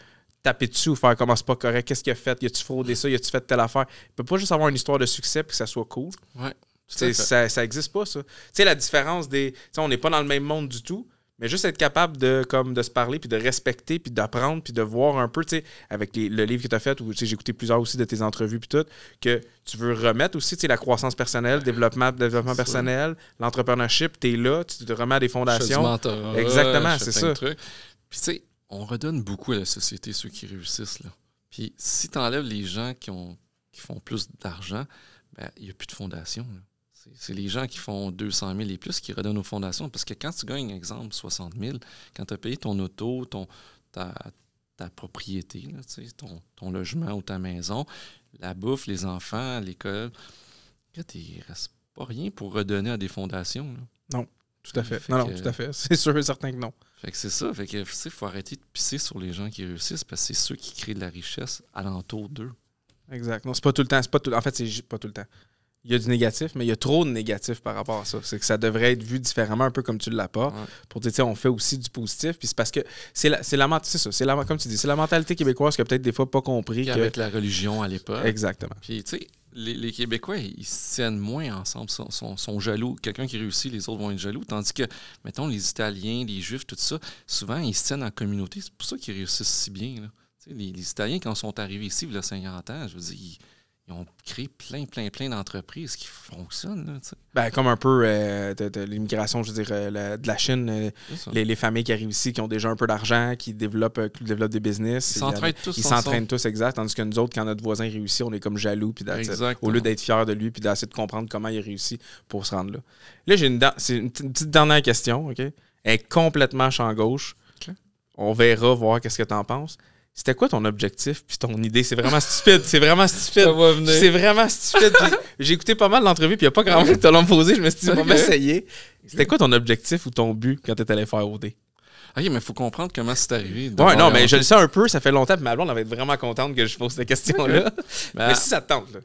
taper dessus ou faire comment ah, c'est pas correct, qu'est-ce qu'il a fait, y a-tu fraudé ça, y a-tu fait telle affaire. Il peut pas juste avoir une histoire de succès puis que ça soit cool. Ouais. Ça, ça existe pas, ça. Tu sais, la différence des. on n'est pas dans le même monde du tout, mais juste être capable de, comme, de se parler, puis de respecter, puis d'apprendre, puis de voir un peu, tu sais, avec le livre que tu as fait, où j'ai écouté plusieurs aussi de tes entrevues, puis tout, que tu veux remettre aussi, tu sais, la croissance personnelle, développement, développement personnel, l'entrepreneurship, tu es là, tu te remets à des fondations. Exactement, c'est ça. Puis, tu sais, on redonne beaucoup à la société, ceux qui réussissent, là. Puis, si tu enlèves les gens qui, ont, font plus d'argent, ben, il n'y a plus de fondation, c'est les gens qui font 200 000 et plus qui redonnent aux fondations. Parce que quand tu gagnes, exemple, 60 000, quand tu as payé ton auto, ton, ta, propriété, ton, logement ou ta maison, la bouffe, les enfants, l'école, il ne reste pas rien pour redonner à des fondations. Non, tout à fait. non, tout à fait. [LAUGHS] C'est sûr et certain que non. c'est ça. il faut arrêter de pisser sur les gens qui réussissent parce que c'est ceux qui créent de la richesse alentour d'eux. Exact. Non, c'est pas tout le temps. en fait, c'est pas tout le temps il y a du négatif, mais il y a trop de négatif par rapport à ça. C'est que ça devrait être vu différemment, un peu comme tu l'as pas. pour dire, on fait aussi du positif. Puis c'est parce que c'est la, c'est la, ça, c'est la, comme tu dis, c'est la mentalité québécoise qui a peut-être des fois pas compris. Avec la religion à l'époque. Exactement. Puis, tu sais, les, Québécois, ils se tiennent moins ensemble, sont, sont, jaloux. Quelqu'un qui réussit, les autres vont être jaloux. Tandis que, mettons, les Italiens, les Juifs, tout ça, souvent, ils se tiennent en communauté. C'est pour ça qu'ils réussissent si bien. Les, Italiens, quand ils sont arrivés ici, il y a 50 ans, je veux dire, ils ont créé plein, plein, plein d'entreprises qui fonctionnent. ben, comme un peu euh, l'immigration, je veux euh, de la Chine, euh, les, familles qui arrivent ici, qui ont déjà un peu d'argent, qui développent, qui des business. Ils s'entraînent tous. Ils s'entraînent tous, exact. Tandis que nous autres, quand notre voisin réussit, on est comme jaloux, puis au lieu d'être fier de lui, puis d'essayer de comprendre comment il réussit pour se rendre là. Là, j'ai une, petite dernière question, OK? Elle est complètement champ gauche. On verra voir qu'est-ce que tu en penses c'était quoi ton objectif puis ton idée c'est vraiment stupide c'est vraiment stupide c'est vraiment stupide j'ai écouté pas mal d'entrevues puis il y a pas grand que tu te me posé je me suis dit ça bon essayer. c'était quoi ton objectif ou ton but quand tu allé faire OD OK, mais il faut comprendre comment c'est arrivé. Ouais, non, mais je le sais un peu, ça fait longtemps, que ma blonde va être vraiment contente que je pose cette question-là. [LAUGHS] Ben, mais si ça te tente, là.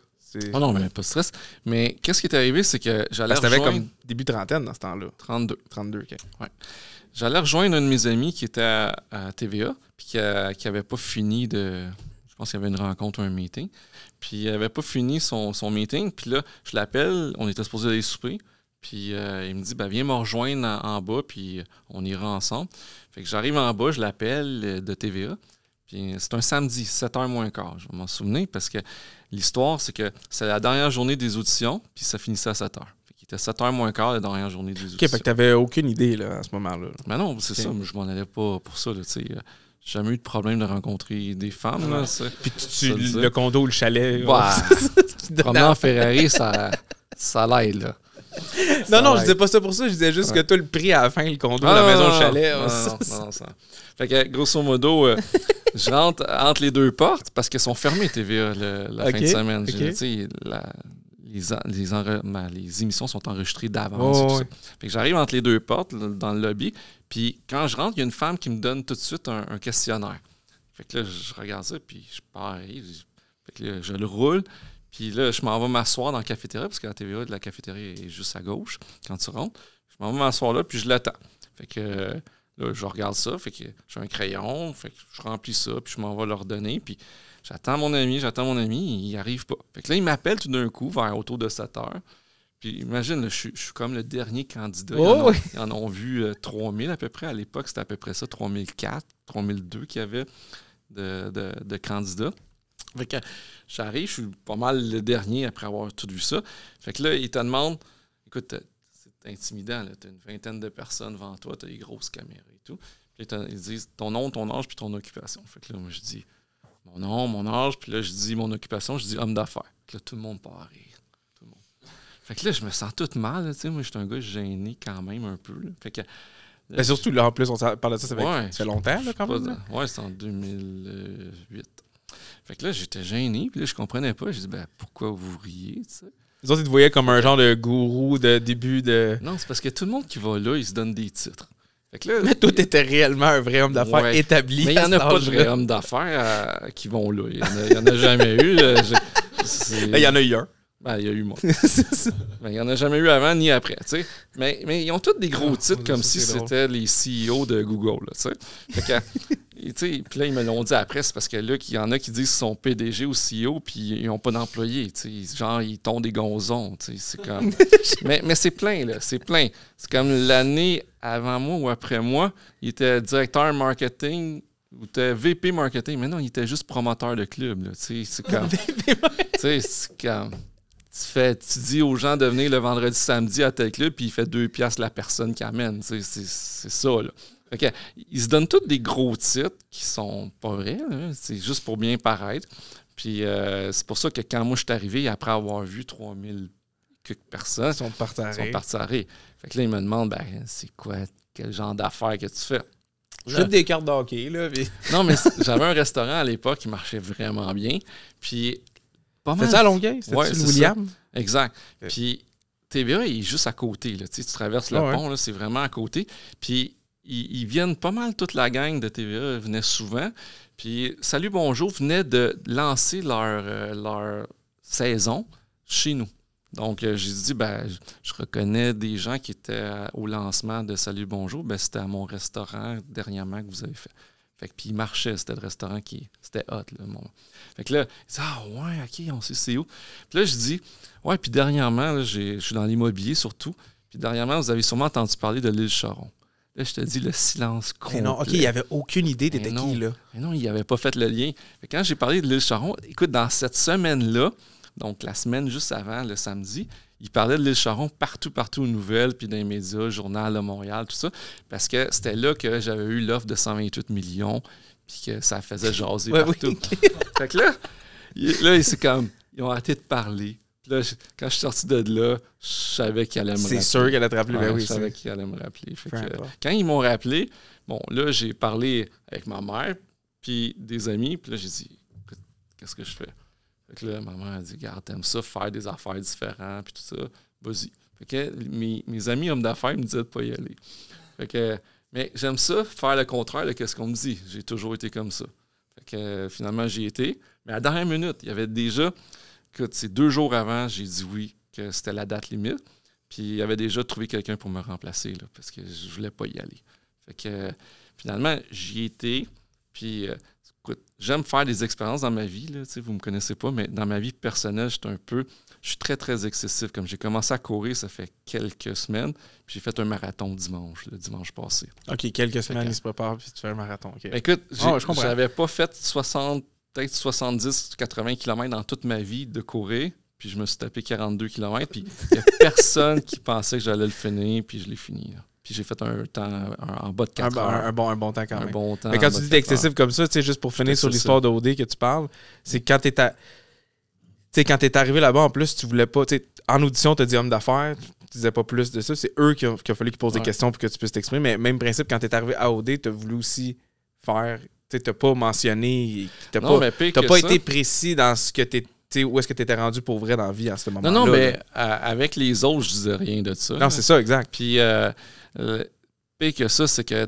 Oh non, mais pas de stress. Mais qu'est-ce qui est arrivé, c'est que j'allais. rejoindre... comme début trentaine dans ce temps-là. 32. 32, OK. Ouais. J'allais rejoindre un de mes amis qui était à, TVA, puis euh, qui avait pas fini de. Je pense qu'il y avait une rencontre, ou un meeting. Puis il n'avait pas fini son, meeting. Puis là, je l'appelle, on était supposé aller souper. Puis euh, il me dit, ben, viens me rejoindre en, bas, puis euh, on ira ensemble. Fait que j'arrive en bas, je l'appelle de TVA. Puis c'est un samedi, 7h moins quart, je vais m'en souvenir, parce que l'histoire, c'est que c'est la dernière journée des auditions, puis ça finissait à 7h était 7h moins quart la dernière journée du OK, fait que t'avais aucune idée là, à ce moment-là. Mais non, c'est ça, je m'en allais pas pour ça. Euh, j'ai jamais eu de problème de rencontrer des femmes. Là, Puis tu, le, condo condo, le chalet. Bah, [LAUGHS] Ferrari, ça, ça l'aide. Là. Non, non, je disais pas ça pour ça, je disais juste que que tout le prix à la fin, le condo, ah, la maison, le chalet. Non, non, ça. Fait que grosso modo, euh, je rentre entre les deux portes parce qu'elles sont fermées, TVA, le, la fin de semaine. Tu sais, la, ben, les, émissions sont enregistrées d'avance. Oh, fait j'arrive entre les deux portes dans le lobby, puis quand je rentre, il y a une femme qui me donne tout de suite un, questionnaire. Fait que là, je regarde ça, puis je pars. je le roule, puis là, je m'en vais m'asseoir dans la cafétéria, parce que la TVA de la cafétéria est juste à gauche quand tu rentres. Je m'en vais m'asseoir là, puis je l'attends. Fait que là, je regarde ça, fait que j'ai un crayon, fait je remplis ça, puis je m'en vais leur donner, puis J'attends mon ami, j'attends mon ami, il arrive pas. Fait que là, il m'appelle tout d'un coup vers autour de 7 heures. Puis imagine, je, suis, comme le dernier candidat. Ils, en, oh, ont, vu 3000 euh, à peu près. À l'époque, c'était à peu près ça, 3004, 3002 qu'il y avait de, candidats. Fait que j'arrive, je suis pas mal le dernier après avoir tout vu ça. Fait que là, il te demande... écoute, c'est intimidant, tu as une vingtaine de personnes devant toi, tu as des grosses caméras et tout. Puis ils disent ton nom, ton âge, puis ton occupation. Fait que là, moi, je dis, mon nom, mon âge, puis là, je dis mon occupation, je dis homme d'affaires. Là, tout le monde part rire. Tout le monde. Fait que là, je me sens tout mal. tu sais, moi, je suis un gars gêné quand même un peu. Fait que, euh, ben, surtout, là, en plus, on parle de ça, ça fait, longtemps, là, quand même. Ouais, c'est en 2008. Fait que là, j'étais gêné, puis là, je comprenais pas. Je dis, ben, pourquoi vous riez, tu sais? Les autres, ils te voyaient comme un genre de gourou de début de. Non, c'est parce que tout le monde qui va là, il se donne des titres mais [LAUGHS] toi, était réellement un vrai homme d'affaires établi. Mais il n'y en a pas de vrai homme d'affaires euh, qui vont là. Il n'y en, en, a jamais eu. [LAUGHS] Ben, il y en a eu un. Ben, il y a eu moi. [LAUGHS] Ben, il n'y en a jamais eu avant ni après. Mais, mais ils ont tous des gros ah, titres comme si c'était les CEO de Google. [LAUGHS] puis là, ils me l'ont dit après, c'est parce que là, qu'il y en a qui disent qu'ils sont PDG ou CEO, puis ils n'ont pas d'employés. Genre, ils tombent des gonzons. C'est comme... [LAUGHS] mais c'est plein, là. C'est plein. C'est comme l'année avant moi ou après moi, il était directeur marketing ou VP marketing. Mais non, il était juste promoteur de club. C'est comme. c'est comme tu, tu dis aux gens de venir le vendredi, samedi à tel club, puis il fait deux piastres la personne qui amène. C'est ça, là. OK. Ils se donnent tous des gros titres qui sont pas vrais, hein, c'est juste pour bien paraître. Puis euh, c'est pour ça que quand moi je suis arrivé, après avoir vu 3000 personnes, ils sont partis Fait que là, ils me demandent ben, c'est quoi, quel genre d'affaires que tu fais je des cartes de là. non, mais j'avais un restaurant à l'époque qui marchait vraiment bien. Puis c'est à Longueuil? C'était William? Exact. Puis TVA est juste à côté. Là. Tu, traverses le ah pont, c'est vraiment à côté. Puis ils, viennent pas mal, toute la gang de TVA venait souvent. Puis Salut Bonjour venait de lancer leur, euh, leur saison chez nous. Donc, euh, j'ai dit, ben, je reconnais des gens qui étaient au lancement de Salut Bonjour. Ben, c'était à mon restaurant dernièrement que vous avez fait. Fait puis il marchait, c'était le restaurant qui. C'était hot, le monde. Fait que là, il dit Ah, ouais, OK, on sait c'est où. Puis là, je dis Ouais, puis dernièrement, je suis dans l'immobilier surtout. Puis dernièrement, vous avez sûrement entendu parler de l'île Charon. Là, je te dis le silence complet. Mais non, OK, il n'y avait aucune idée des qui, là. Mais non, il n'avait pas fait le lien. Fait quand j'ai parlé de l'île Charon, écoute, dans cette semaine-là, donc la semaine juste avant, le samedi, il parlait de l'île Charon partout, partout aux nouvelles, puis dans les médias, Journal de Montréal, tout ça, parce que c'était là que j'avais eu l'offre de 128 millions, puis que ça faisait jaser partout. [LAUGHS] fait que là, il, comme, ils ont arrêté de parler. Puis là, quand je suis sorti de là, je savais qu'il allait me rappeler. C'est sûr qu'elle allait te rappeler, ben oui. Je savais qu'il allait me rappeler. quand ils m'ont rappelé, bon, là, j'ai parlé avec ma mère, puis des amis, puis là, j'ai dit, qu'est-ce que je fais? Fait que là, maman a dit, garde, t'aimes ça, faire des affaires différentes, puis tout ça, vas-y. Fait que mes, amis hommes d'affaires me disaient de pas y aller. Fait que, mais j'aime ça, faire le contraire de ce qu'on me dit. J'ai toujours été comme ça. Fait que finalement, j'y étais. Mais à la dernière minute, il y avait déjà, écoute, c'est deux jours avant, j'ai dit oui, que c'était la date limite. Puis il y avait déjà trouvé quelqu'un pour me remplacer, parce que je voulais pas y aller. Fait que finalement, j'y étais. Puis euh, j'aime faire des expériences dans ma vie. Là, vous ne me connaissez pas, mais dans ma vie personnelle, je suis un peu. Je suis très, très excessif. Comme j'ai commencé à courir, ça fait quelques semaines. Puis j'ai fait un marathon dimanche, le dimanche passé. OK, quelques semaines, il se prépare, puis tu fais un marathon. écoute, ah, je n'avais pas fait 60, peut-être 70, 80 km dans toute ma vie de courir. Puis je me suis tapé 42 km. Puis il n'y a [LAUGHS] personne qui pensait que j'allais le finir. Puis je l'ai fini j'ai fait un temps en bas de 4 un, Un, bon, un bon temps quand même. Bon temps Mais quand tu dis excessif comme ça, tu sais, juste pour finir sur l'histoire d'OD que tu parles, c'est quand tu quand t'es arrivé là-bas, en plus, tu voulais pas. en audition, t'as dit homme d'affaires, tu disais pas plus de ça. C'est eux qui ont, fallu qu'ils posent des questions pour que tu puisses t'exprimer. Mais même principe, quand t'es arrivé à OD, t'as voulu aussi faire. Tu t'as pas mentionné. T'as pas, pas été précis dans ce que t'es. où est-ce que tu étais rendu pour vrai dans la vie à ce moment-là? Non, non, mais avec les autres, je disais rien de ça. Non, c'est ça, exact. Puis, euh, le euh, que ça, c'est que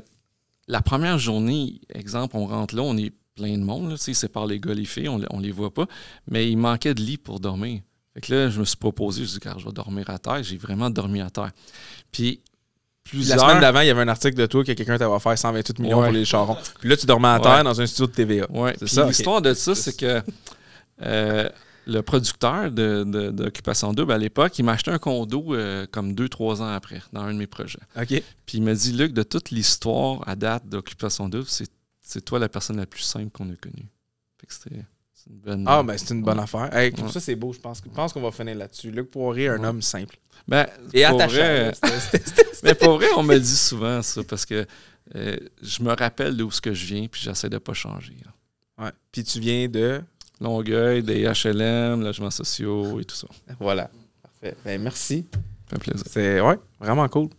la première journée, exemple, on rentre là, on est plein de monde, là, c'est par les gars, les filles, on, les voit pas, mais il manquait de lit pour dormir. Fait que là, je me suis proposé, je me dit, car je vais dormir à terre. J'ai vraiment dormi à terre. Puis, plusieurs. La semaine d'avant, il y avait un article de toi que quelqu'un t'avait offert 128 millions pour les charrons. Puis là, tu dormais à terre dans un studio de TVA. Oui. C'est ça. L'histoire de ça, c'est que. Euh, le producteur d'Occupation de, d'Occupation Double à l'époque, il m'a acheté un condo euh, comme deux, trois ans après, dans un de mes projets. OK. Puis il m'a dit, Luc, de toute l'histoire à date d'Occupation Double, c'est toi la personne la plus simple qu'on a connue. Fait que c'était. Une bonne, ah, ben c'est une bonne affaire. ça, c'est beau, je pense. pense qu'on va finir là-dessus. Luc Poirier, un homme simple. Ben, Et attaché. [LAUGHS] Mais pour vrai, on me le dit souvent ça, parce que euh, je me rappelle d'où ce que je viens, puis j'essaie de ne pas changer. Hein. Ouais. Puis tu viens de... Longueuil, des HLM, logements sociaux et tout ça. Voilà. Parfait. Ben, merci. Ça fait plaisir. C'est ouais, vraiment cool.